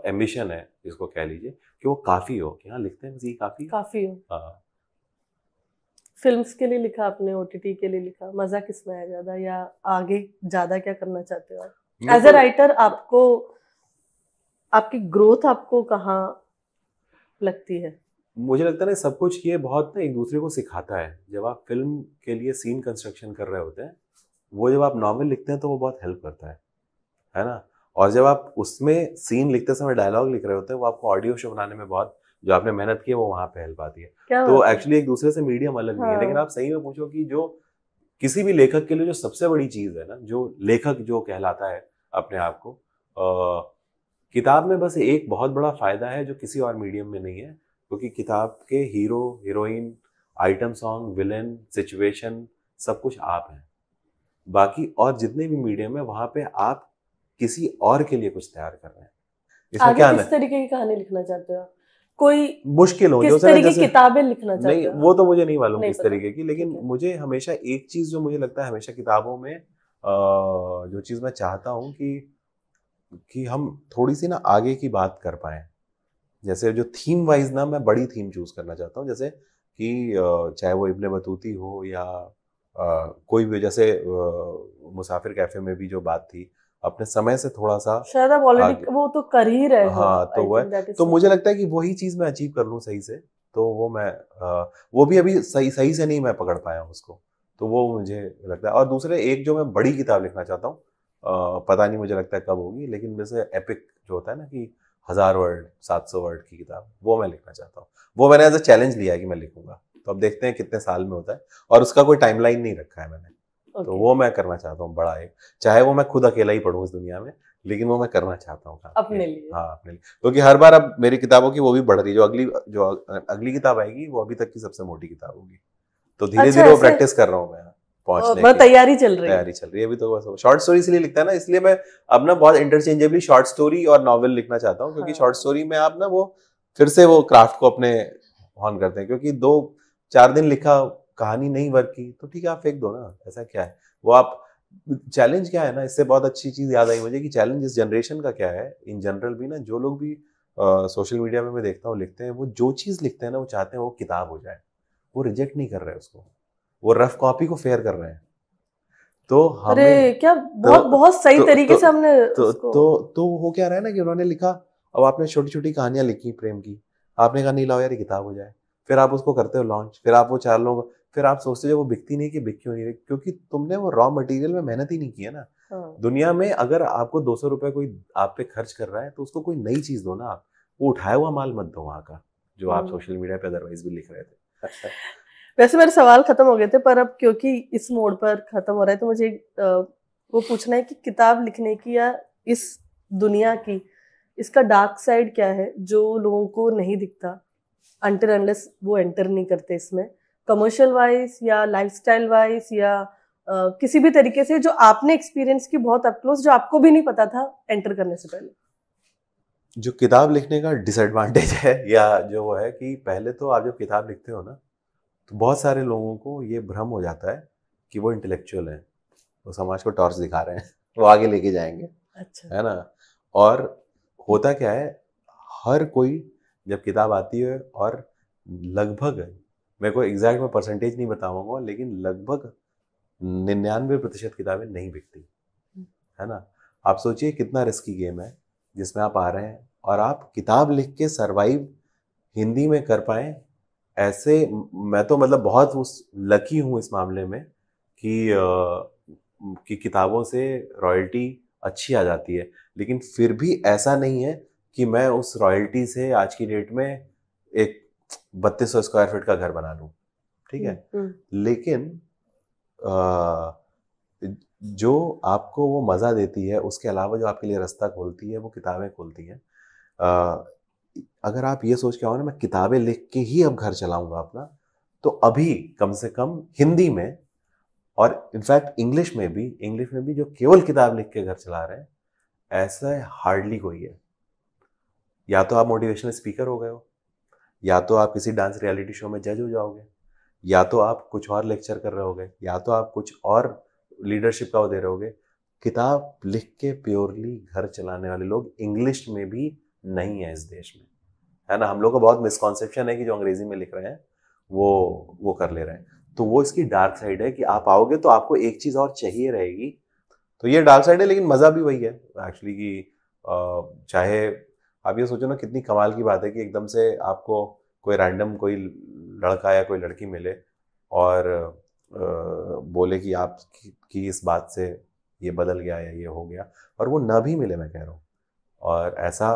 एम्बिशन है जिसको कह लीजिए कि वो काफ़ी हो क्या हाँ, लिखते हैं जी काफ़ी काफ़ी हो हाँ। फिल्म्स के लिए लिखा आपने ओटीटी के लिए लिखा मज़ा किस में आया ज़्यादा या आगे ज़्यादा क्या करना चाहते हो एज ए राइटर आपको आपकी ग्रोथ आपको कहाँ लगती है मुझे लगता है सब कुछ ये बहुत ना एक दूसरे को सिखाता है जब आप फिल्म के लिए सीन कंस्ट्रक्शन कर रहे होते हैं वो जब आप नॉवल लिखते हैं तो वो बहुत हेल्प करता है है ना और जब आप उसमें सीन लिखते समय डायलॉग लिख रहे होते हैं वो आपको ऑडियो शो बनाने में बहुत जो आपने मेहनत की है वो वहाँ पे हेल्प आती है तो एक्चुअली एक दूसरे से मीडियम अलग नहीं है हाँ। लेकिन आप सही में पूछो कि जो किसी भी लेखक के लिए जो सबसे बड़ी चीज़ है ना जो लेखक जो कहलाता है अपने आप को किताब में बस एक बहुत बड़ा फ़ायदा है जो किसी और मीडियम में नहीं है क्योंकि किताब के hero heroine item song villain situation सब कुछ आप हैं बाकी और जितने भी मीडियम है वहां पे आप किसी और के लिए कुछ तैयार कर रहे हैं इसमें क्या किस तरीके की कहानी लिखना चाहते हो कोई मुश्किल हो किस तरीके की किताबें लिखना चाहते नहीं वो तो मुझे नहीं मालूम किस तरीके की लेकिन मुझे हमेशा एक चीज जो मुझे लगता है हमेशा किताबों में जो चीज मैं चाहता हूँ कि कि हम थोड़ी सी ना आगे की बात कर पाए जैसे जो थीम वाइज ना मैं बड़ी थीम चूज करना चाहता हूँ जैसे कि चाहे वो इब्ने बतूती हो या कोई भी जैसे मुसाफिर कैफे में भी जो बात थी अपने समय से थोड़ा सा शायद आप ऑलरेडी वो तो कर ही रहे हाँ तो वह तो मुझे लगता है कि वही चीज मैं अचीव कर लूँ सही से तो वो मैं आ, वो भी अभी सही सही से नहीं मैं पकड़ पाया हूँ उसको तो वो मुझे लगता है और दूसरे एक जो मैं बड़ी किताब लिखना चाहता हूँ पता नहीं मुझे लगता है कब होगी लेकिन जैसे एपिक जो होता है ना कि हज़ार वर्ड सात सौ वर्ड की किताब वो मैं लिखना चाहता हूँ वो मैंने एज अ चैलेंज लिया है कि मैं लिखूंगा तो अब देखते हैं कितने साल में होता है और उसका कोई टाइमलाइन नहीं रखा है मैंने तो वो मैं करना चाहता हूँ बड़ा एक चाहे वो मैं खुद अकेला ही पढ़ू इस दुनिया में लेकिन वो मैं करना चाहता हूँ अपने लिए हाँ अपने लिए क्योंकि हर बार अब मेरी किताबों की वो भी बढ़ रही है जो अगली जो अगली किताब आएगी वो अभी तक की सबसे मोटी किताब होगी तो अच्छा, धीरे धीरे वो प्रैक्टिस कर रहा हूँ मैं पहुंचने मतलब तैयारी चल रही है तैयारी चल रही है अभी तो बस शॉर्ट स्टोरी इसलिए लिखता है ना इसलिए मैं अब ना बहुत इंटरचेंजेबली शॉर्ट स्टोरी और नॉवल लिखना चाहता हूँ क्योंकि शॉर्ट स्टोरी हाँ। में आप ना वो फिर से वो क्राफ्ट को अपने ऑन करते हैं क्योंकि दो चार दिन लिखा कहानी नहीं वर्क की तो ठीक है आप फेंक दो ना ऐसा क्या है वो आप चैलेंज क्या है ना इससे बहुत अच्छी चीज़ याद आई मुझे कि चैलेंज इस जनरेशन का क्या है इन जनरल भी ना जो लोग भी सोशल मीडिया में मैं देखता हूँ लिखते हैं वो जो चीज़ लिखते हैं ना वो चाहते हैं वो किताब हो जाए वो रिजेक्ट नहीं कर रहे उसको वो रफ कॉपी को फेयर कर रहे हैं तो हमें अरे क्या तो बहुत तो, बहुत सही तो, तरीके तो, से हमने तो, तो तो तो हो क्या रहा है ना कि उन्होंने लिखा अब आपने छोटी छोटी कहानियां लिखी प्रेम की आपने कहा नहीं लाओ यार किताब हो जाए फिर आप उसको करते हो लॉन्च फिर आप वो चार लोग फिर आप सोचते हो वो बिकती नहीं कि बिक क्यों नहीं रही क्योंकि तुमने वो रॉ मटेरियल में मेहनत ही नहीं किया ना हाँ, दुनिया में अगर आपको दो सौ रुपये कोई आप पे खर्च कर रहा है तो उसको कोई नई चीज़ दो ना आप वो उठाया हुआ माल मत दो वहाँ का जो आप सोशल हाँ। मीडिया पे अदरवाइज भी लिख रहे थे वैसे मेरे सवाल खत्म हो गए थे पर अब क्योंकि इस मोड पर खत्म हो रहा है तो मुझे वो पूछना है कि किताब लिखने की या इस दुनिया की इसका डार्क साइड क्या है जो लोगों को नहीं दिखता अनलेस वो एंटर नहीं करते इसमें कमर्शियल वाइज या स्टाइल वाइज या Uh, किसी भी तरीके से जो आपने एक्सपीरियंस की बहुत अपक्लोज जो आपको भी नहीं पता था एंटर करने से पहले जो किताब लिखने का डिसएडवांटेज है या जो वो है कि पहले तो आप जब किताब लिखते हो ना तो बहुत सारे लोगों को ये भ्रम हो जाता है कि वो इंटेलेक्चुअल हैं वो समाज को टॉर्च दिखा रहे हैं वो आगे लेके जाएंगे अच्छा है ना और होता क्या है हर कोई जब किताब आती है और लगभग मेरे को एग्जैक्ट मैं परसेंटेज नहीं बताऊंगा लेकिन लगभग निन्यानवे प्रतिशत किताबें नहीं बिकती हम्म। है ना आप सोचिए कितना रिस्की गेम है जिसमें आप आ रहे हैं और आप किताब लिख के सरवाइव हिंदी में कर पाए ऐसे मैं तो मतलब बहुत उस लकी हूँ इस मामले में कि कि किताबों से रॉयल्टी अच्छी आ जाती है लेकिन फिर भी ऐसा नहीं है कि मैं उस रॉयल्टी से आज की डेट में एक बत्तीस सौ स्क्वायर फीट का घर बना लू ठीक है हम्म, हम्म। लेकिन आ, जो आपको वो मज़ा देती है उसके अलावा जो आपके लिए रास्ता खोलती है वो किताबें खोलती हैं अगर आप ये सोच के आओ ना मैं किताबें लिख के ही अब घर चलाऊंगा अपना तो अभी कम से कम हिंदी में और इनफैक्ट इंग्लिश में भी इंग्लिश में भी जो केवल किताब लिख के घर चला रहे हैं ऐसा हार्डली कोई है या तो आप मोटिवेशनल स्पीकर हो गए हो या तो आप किसी डांस रियलिटी शो में जज हो जाओगे या तो आप कुछ और लेक्चर कर रहे होगे या तो आप कुछ और लीडरशिप का वो दे रहे होगे किताब लिख के प्योरली घर चलाने वाले लोग इंग्लिश में भी नहीं है इस देश में है ना हम लोग का बहुत मिसकॉन्सेप्शन है कि जो अंग्रेजी में लिख रहे हैं वो वो कर ले रहे हैं तो वो इसकी डार्क साइड है कि आप आओगे तो आपको एक चीज़ और चाहिए रहेगी तो ये डार्क साइड है लेकिन मज़ा भी वही है एक्चुअली कि चाहे आप ये सोचो ना कितनी कमाल की बात है कि एकदम से आपको कोई रैंडम कोई लड़का या कोई लड़की मिले और आ, बोले कि आप की, इस बात से ये बदल गया या ये हो गया और वो ना भी मिले मैं कह रहा हूँ और ऐसा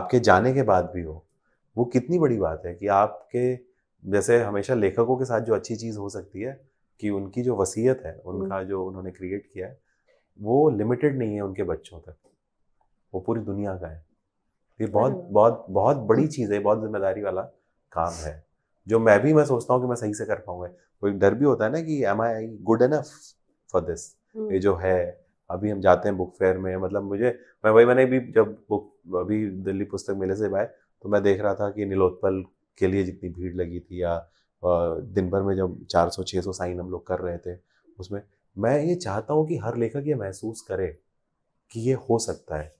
आपके जाने के बाद भी हो वो कितनी बड़ी बात है कि आपके जैसे हमेशा लेखकों के साथ जो अच्छी चीज़ हो सकती है कि उनकी जो वसीयत है उनका जो उन्होंने क्रिएट किया है वो लिमिटेड नहीं है उनके बच्चों तक वो पूरी दुनिया का है ये बहुत हम्म। बहुत बहुत बड़ी हम्म। चीज़ है बहुत जिम्मेदारी वाला काम है जो मैं भी मैं सोचता हूँ कि मैं सही से कर पाऊंगा वो एक डर भी होता है ना कि am I I good enough for this ये हम्म। जो है अभी हम जाते हैं बुक फेयर में मतलब मुझे मैं वही मैंने भी जब बुक अभी दिल्ली पुस्तक मेले से आए तो मैं देख रहा था कि नीलोत्पल के लिए जितनी भीड़ लगी थी या दिन भर में जब 400 600 साइन हम लोग कर रहे थे उसमें मैं ये चाहता हूँ कि हर लेखक ये महसूस करे कि ये हो सकता है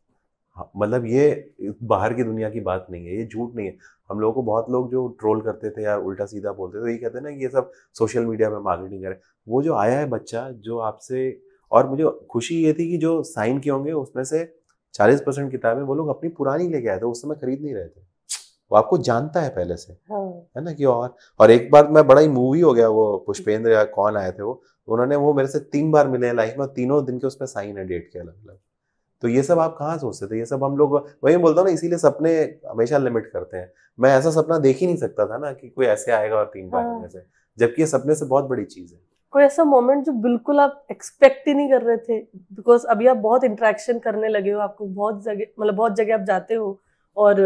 हाँ, मतलब ये बाहर की दुनिया की बात नहीं है ये झूठ नहीं है हम लोगों को बहुत लोग जो ट्रोल करते थे या उल्टा सीधा बोलते थे तो ये कहते हैं ना कि ये सब सोशल मीडिया में मार्केटिंग करें वो जो आया है बच्चा जो आपसे और मुझे खुशी ये थी कि जो साइन किए होंगे उसमें से चालीस परसेंट किताबें वो लोग अपनी पुरानी लेके आए थे उस समय खरीद नहीं रहे थे वो आपको जानता है पहले से हाँ। है ना कि और और एक बार मैं बड़ा ही मूवी हो गया वो पुष्पेंद्र या कौन आए थे वो उन्होंने वो मेरे से तीन बार मिले लाइफ में तीनों दिन के उसमें साइन है डेट के अलग अलग तो ये सब आप कहाँ सोचते थे ये सब हम लोग वही बोलता हूँ ना इसीलिए सपने हमेशा लिमिट करते हैं मैं ऐसा सपना देख ही नहीं सकता था ना कि कोई ऐसे आएगा और तीन बार हाँ। से जबकि ये सपने से बहुत बड़ी चीज़ है कोई ऐसा मोमेंट जो बिल्कुल आप एक्सपेक्ट ही नहीं कर रहे थे बिकॉज अभी आप बहुत इंट्रैक्शन करने लगे हो आपको बहुत जगह मतलब बहुत जगह आप जाते हो और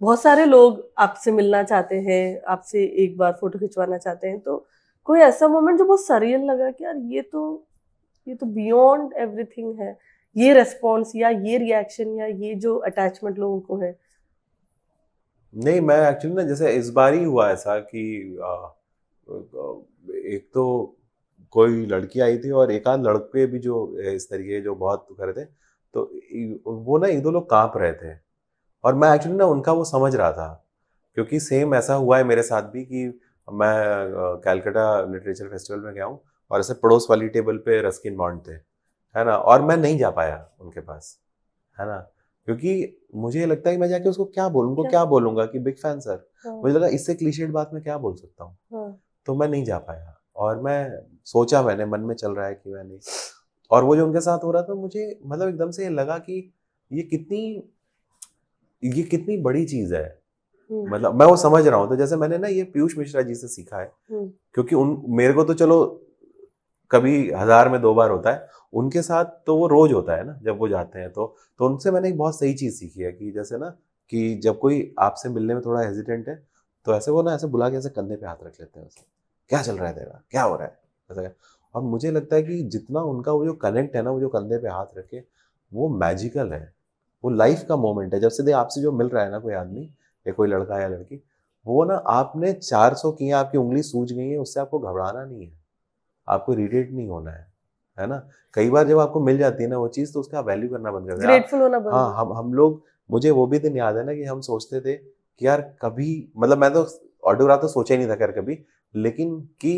बहुत सारे लोग आपसे मिलना चाहते हैं आपसे एक बार फोटो खिंचवाना चाहते हैं तो कोई ऐसा मोमेंट जो बहुत सरियल लगा कि यार ये तो ये तो बियॉन्ड एवरीथिंग है ये रेस्पॉन्स या ये रिएक्शन या ये जो अटैचमेंट लोगों को है नहीं मैं एक्चुअली ना जैसे इस बार ही हुआ ऐसा कि आ, एक तो कोई लड़की आई थी और एक आध लड़के भी जो इस तरीके जो बहुत कर रहे थे तो वो ना एक दो लोग कांप रहे थे और मैं एक्चुअली ना उनका वो समझ रहा था क्योंकि सेम ऐसा हुआ है मेरे साथ भी कि मैं कैलकाटा लिटरेचर फेस्टिवल में गया हूँ और ऐसे पड़ोस वाली टेबल पे रस्किन बॉन्ड थे है ना और मैं नहीं जा पाया उनके पास है ना क्योंकि मुझे लगता है कि मैं जाके उसको क्या बोलूँ उनको क्या बोलूंगा कि बिग फैन सर मुझे लगा इससे क्लीशेड बात मैं क्या बोल सकता हूँ हाँ। तो मैं नहीं जा पाया और मैं सोचा मैंने मन में चल रहा है कि मैं नहीं और वो जो उनके साथ हो रहा था मुझे मतलब एकदम से लगा कि ये कितनी ये कितनी बड़ी चीज है हम्म। मतलब मैं वो समझ रहा हूँ तो जैसे मैंने ना ये पीयूष मिश्रा जी से सीखा है हम्म। क्योंकि उन मेरे को तो चलो कभी हज़ार में दो बार होता है उनके साथ तो वो रोज़ होता है ना जब वो जाते हैं तो तो उनसे मैंने एक बहुत सही चीज़ सीखी है कि जैसे ना कि जब कोई आपसे मिलने में थोड़ा हेजिटेंट है तो ऐसे वो ना ऐसे बुला के ऐसे कंधे पे हाथ रख लेते हैं उसे क्या चल रहा है तेरा क्या हो रहा है ऐसा और मुझे लगता है कि जितना उनका वो जो कनेक्ट है ना वो जो कंधे पे हाथ रखे वो मैजिकल है वो लाइफ का मोमेंट है जब सीधे आपसे जो मिल रहा है ना कोई आदमी या कोई लड़का या लड़की वो ना आपने 400 किए आपकी उंगली सूझ गई है उससे आपको घबराना नहीं है आपको इरिटेट नहीं होना है है ना कई बार जब आपको मिल जाती है ना वो चीज़ तो उसका वैल्यू करना बंद जाता है होना हाँ हम हम लोग मुझे वो भी दिन याद है ना कि हम सोचते थे कि यार कभी मतलब मैं तो ऑटोग्राफ तो सोचा ही नहीं था कर कभी लेकिन कि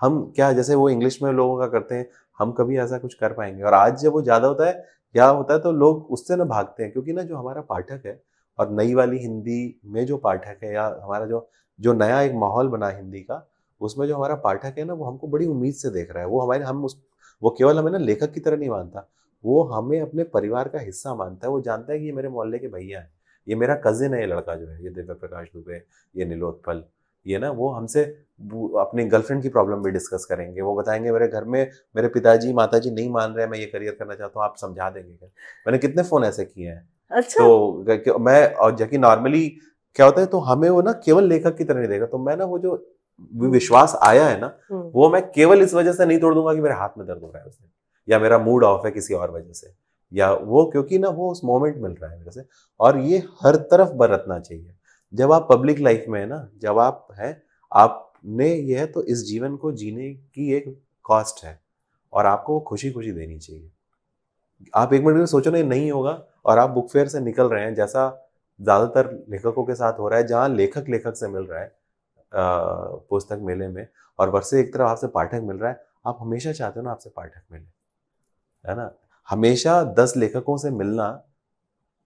हम क्या जैसे वो इंग्लिश में लोगों का करते हैं हम कभी ऐसा कुछ कर पाएंगे और आज जब वो ज़्यादा होता है या होता है तो लोग उससे ना भागते हैं क्योंकि ना जो हमारा पाठक है और नई वाली हिंदी में जो पाठक है या हमारा जो जो नया एक माहौल बना हिंदी का उसमें जो हमारा पाठक है ना वो हमको बड़ी उम्मीद से देख रहा है वो हमारे हम उस वो केवल हमें ना लेखक की तरह नहीं मानता वो हमें अपने परिवार का हिस्सा मानता है वो जानता है कि ये मेरे मोहल्ले के भैया हैं ये मेरा कजिन है ये लड़का जो है ये दिव्य प्रकाश दुबे ये नीलोत्पल ये ना वो हमसे अपनी गर्लफ्रेंड की प्रॉब्लम भी डिस्कस करेंगे वो बताएंगे मेरे घर में मेरे पिताजी माताजी नहीं मान रहे मैं ये करियर करना चाहता हूँ आप समझा देंगे क्या मैंने कितने फ़ोन ऐसे किए हैं अच्छा तो मैं और जबकि नॉर्मली क्या होता है तो हमें वो ना केवल लेखक की तरह नहीं देगा तो मैं ना वो जो हम्म। विश्वास आया है ना हम्म। वो मैं केवल इस वजह से नहीं तोड़ दूंगा कि मेरे हाथ में दर्द हो रहा है उसने या मेरा मूड ऑफ है किसी और वजह से या वो क्योंकि ना वो उस मोमेंट मिल रहा है मेरे से और ये हर तरफ बरतना चाहिए जब आप पब्लिक लाइफ में है ना जब आप हैं आपने ये है तो इस जीवन को जीने की एक कॉस्ट है और आपको वो खुशी खुशी देनी चाहिए आप एक मिनट में सोचो ना नहीं होगा और आप बुक फेयर से निकल रहे हैं जैसा ज़्यादातर लेखकों के साथ हो रहा है जहाँ लेखक लेखक से मिल रहा है पुस्तक मेले में और वर्षे एक तरफ आपसे पाठक मिल रहा है आप हमेशा चाहते हो ना आपसे पाठक मिले है ना हमेशा दस लेखकों से मिलना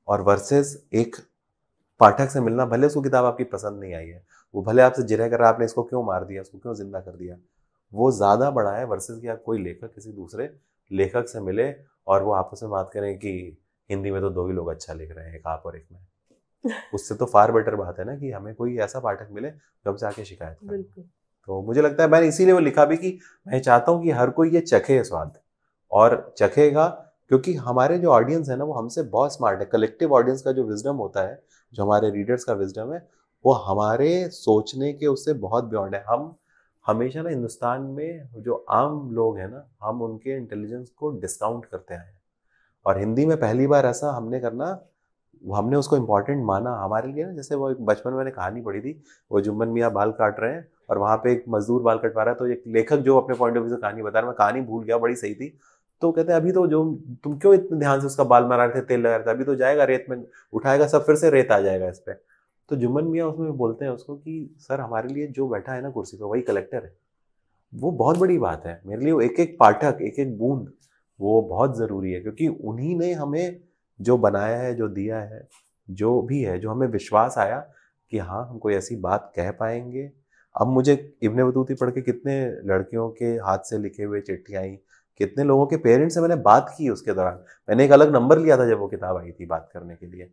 और वर्सेस एक पाठक से मिलना भले उसको किताब आपकी पसंद नहीं आई है वो भले आपसे जिरह कर रहा है आपने इसको क्यों मार दिया उसको क्यों जिंदा कर दिया वो ज़्यादा बड़ा है वर्सेस कि आप कोई लेखक किसी दूसरे लेखक से मिले और वो आपस में बात करें कि हिंदी में तो दो ही लोग अच्छा लिख रहे हैं एक आप और एक मैं उससे तो फार बेटर बात है ना कि हमें कोई ऐसा पाठक मिले जो हमसे आके शिकायत करे तो मुझे लगता है मैंने इसीलिए वो लिखा भी कि मैं चाहता हूँ कि हर कोई ये चखे स्वाद और चखेगा क्योंकि हमारे जो ऑडियंस है ना वो हमसे बहुत स्मार्ट है कलेक्टिव ऑडियंस का जो विजडम होता है जो हमारे रीडर्स का विजडम है वो हमारे सोचने के उससे बहुत बियॉन्ड है हम हमेशा ना हिंदुस्तान में जो आम लोग हैं ना हम उनके इंटेलिजेंस को डिस्काउंट करते आए हैं और हिंदी में पहली बार ऐसा हमने करना हमने उसको इम्पोर्टेंट माना हमारे लिए ना जैसे वो बचपन में मैंने कहानी पढ़ी थी वो जुम्मन मियाँ बाल काट रहे हैं और वहाँ पे एक मजदूर बाल कटवा रहा है तो एक लेखक जो अपने पॉइंट ऑफ व्यू से कहानी बता रहा मैं कहानी भूल गया बड़ी सही थी तो कहते हैं अभी तो जो तुम क्यों इतने ध्यान से उसका बाल मरा रहे थे तेल लगा रहे थे अभी तो जाएगा रेत में उठाएगा सब फिर से रेत आ जाएगा इस पर तो जुम्मन मियाँ उसमें बोलते हैं उसको कि सर हमारे लिए जो बैठा है ना कुर्सी पर वही कलेक्टर है वो बहुत बड़ी बात है मेरे लिए एक एक पाठक एक एक बूंद वो बहुत ज़रूरी है क्योंकि उन्हीं ने हमें जो बनाया है जो दिया है जो भी है जो हमें विश्वास आया कि हाँ हम कोई ऐसी बात कह पाएंगे अब मुझे इबन बतूती पढ़ के कितने लड़कियों के हाथ से लिखे हुए चिट्ठी आई कितने लोगों के पेरेंट्स से मैंने बात की उसके दौरान मैंने एक अलग नंबर लिया था जब वो किताब आई थी बात करने के लिए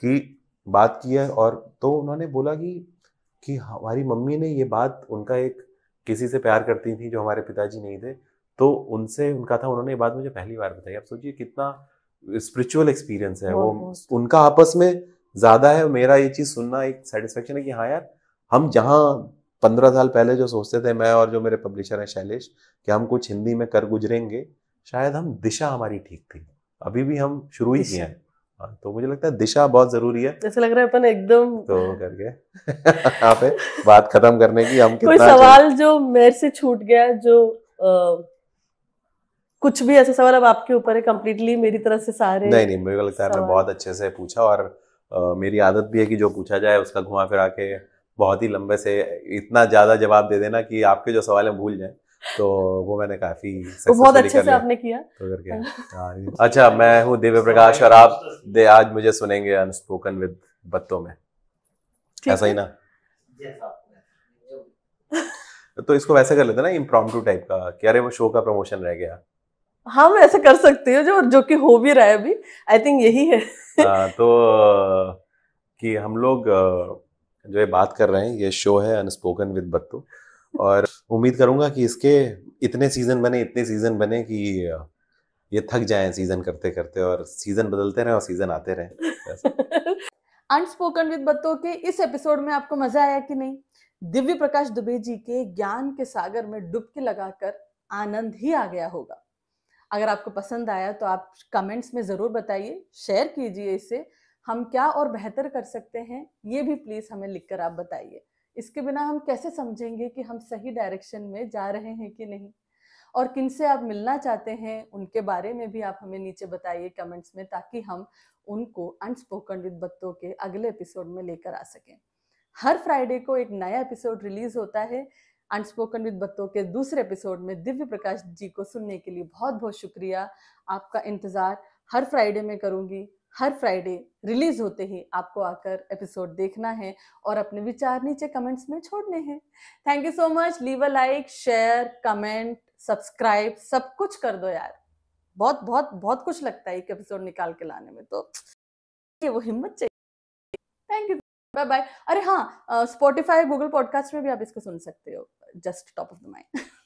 कि बात की है और तो उन्होंने बोला कि कि हमारी मम्मी ने ये बात उनका एक किसी से प्यार करती थी जो हमारे पिताजी नहीं थे तो उनसे उनका था उन्होंने ये बात मुझे पहली बार बताई आप सोचिए कितना स्पिरिचुअल एक्सपीरियंस है वो उनका आपस में ज्यादा है मेरा ये चीज सुनना एक सेटिस्फेक्शन है कि हाँ यार हम जहाँ पंद्रह साल पहले जो सोचते थे मैं और जो मेरे पब्लिशर हैं शैलेश कि हम कुछ हिंदी में कर गुजरेंगे शायद हम दिशा हमारी ठीक थी अभी भी हम शुरू ही किए हैं हाँ, तो मुझे लगता है दिशा बहुत जरूरी है ऐसा लग रहा है अपन एकदम तो करके आप बात खत्म करने की हम कितना कोई सवाल जो मेरे से छूट गया जो आ... कुछ भी ऐसा सवाल अब आपके ऊपर है कम्प्लीटली मेरी तरफ से सारे नहीं नहीं मेरे को लगता है मैं बहुत अच्छे से पूछा और आ, मेरी आदत भी है कि जो पूछा जाए उसका घुमा फिरा के बहुत ही लंबे से इतना ज़्यादा जवाब दे देना कि आपके जो सवाल हैं भूल जाए तो वो मैंने काफी बहुत अच्छे से आपने किया तो करके हाँ। हाँ, तो अच्छा मैं हूँ दिव्य प्रकाश और आप दे आज मुझे सुनेंगे अनस्पोकन विद बत्तों में ऐसा ही ना तो इसको वैसे कर लेते ना इम्प्रॉम्प्टू टाइप का कि अरे वो शो का प्रमोशन रह गया हाँ ऐसे कर सकते हैं जो जो कि हो भी रहा है अभी आई थिंक यही है आ, हाँ, तो कि हम लोग जो ये बात कर रहे हैं ये शो है अनस्पोकन विद बत्तू और उम्मीद करूंगा कि इसके इतने सीजन बने इतने सीजन बने कि ये थक जाए सीजन करते करते और सीजन बदलते रहे और सीजन आते रहे अनस्पोकन विद बत्तों के इस एपिसोड में आपको मजा आया कि नहीं दिव्य प्रकाश दुबे जी के ज्ञान के सागर में डुबकी लगाकर आनंद ही आ गया होगा अगर आपको पसंद आया तो आप कमेंट्स में ज़रूर बताइए शेयर कीजिए इसे हम क्या और बेहतर कर सकते हैं ये भी प्लीज़ हमें लिखकर आप बताइए इसके बिना हम कैसे समझेंगे कि हम सही डायरेक्शन में जा रहे हैं कि नहीं और किन से आप मिलना चाहते हैं उनके बारे में भी आप हमें नीचे बताइए कमेंट्स में ताकि हम उनको अनस्पोकन विद बत्तों के अगले एपिसोड में लेकर आ सकें हर फ्राइडे को एक नया एपिसोड रिलीज़ होता है अनस्पोकन विद बत्तों के दूसरे एपिसोड में दिव्य प्रकाश जी को सुनने के लिए बहुत बहुत शुक्रिया आपका इंतज़ार हर फ्राइडे में करूंगी हर फ्राइडे रिलीज होते ही आपको आकर एपिसोड देखना है और अपने विचार नीचे कमेंट्स में छोड़ने हैं thank you so much leave a like share comment subscribe सब कुछ कर दो यार बहुत बहुत बहुत कुछ लगता है एक एपिसोड निकाल के लाने में तो ये वो हिम्मत चाहिए थैंक यू बाय बाय अरे हाँ स्पॉटिफाई गूगल पॉडकास्ट में भी आप इसको सुन सकते हो just top of the mind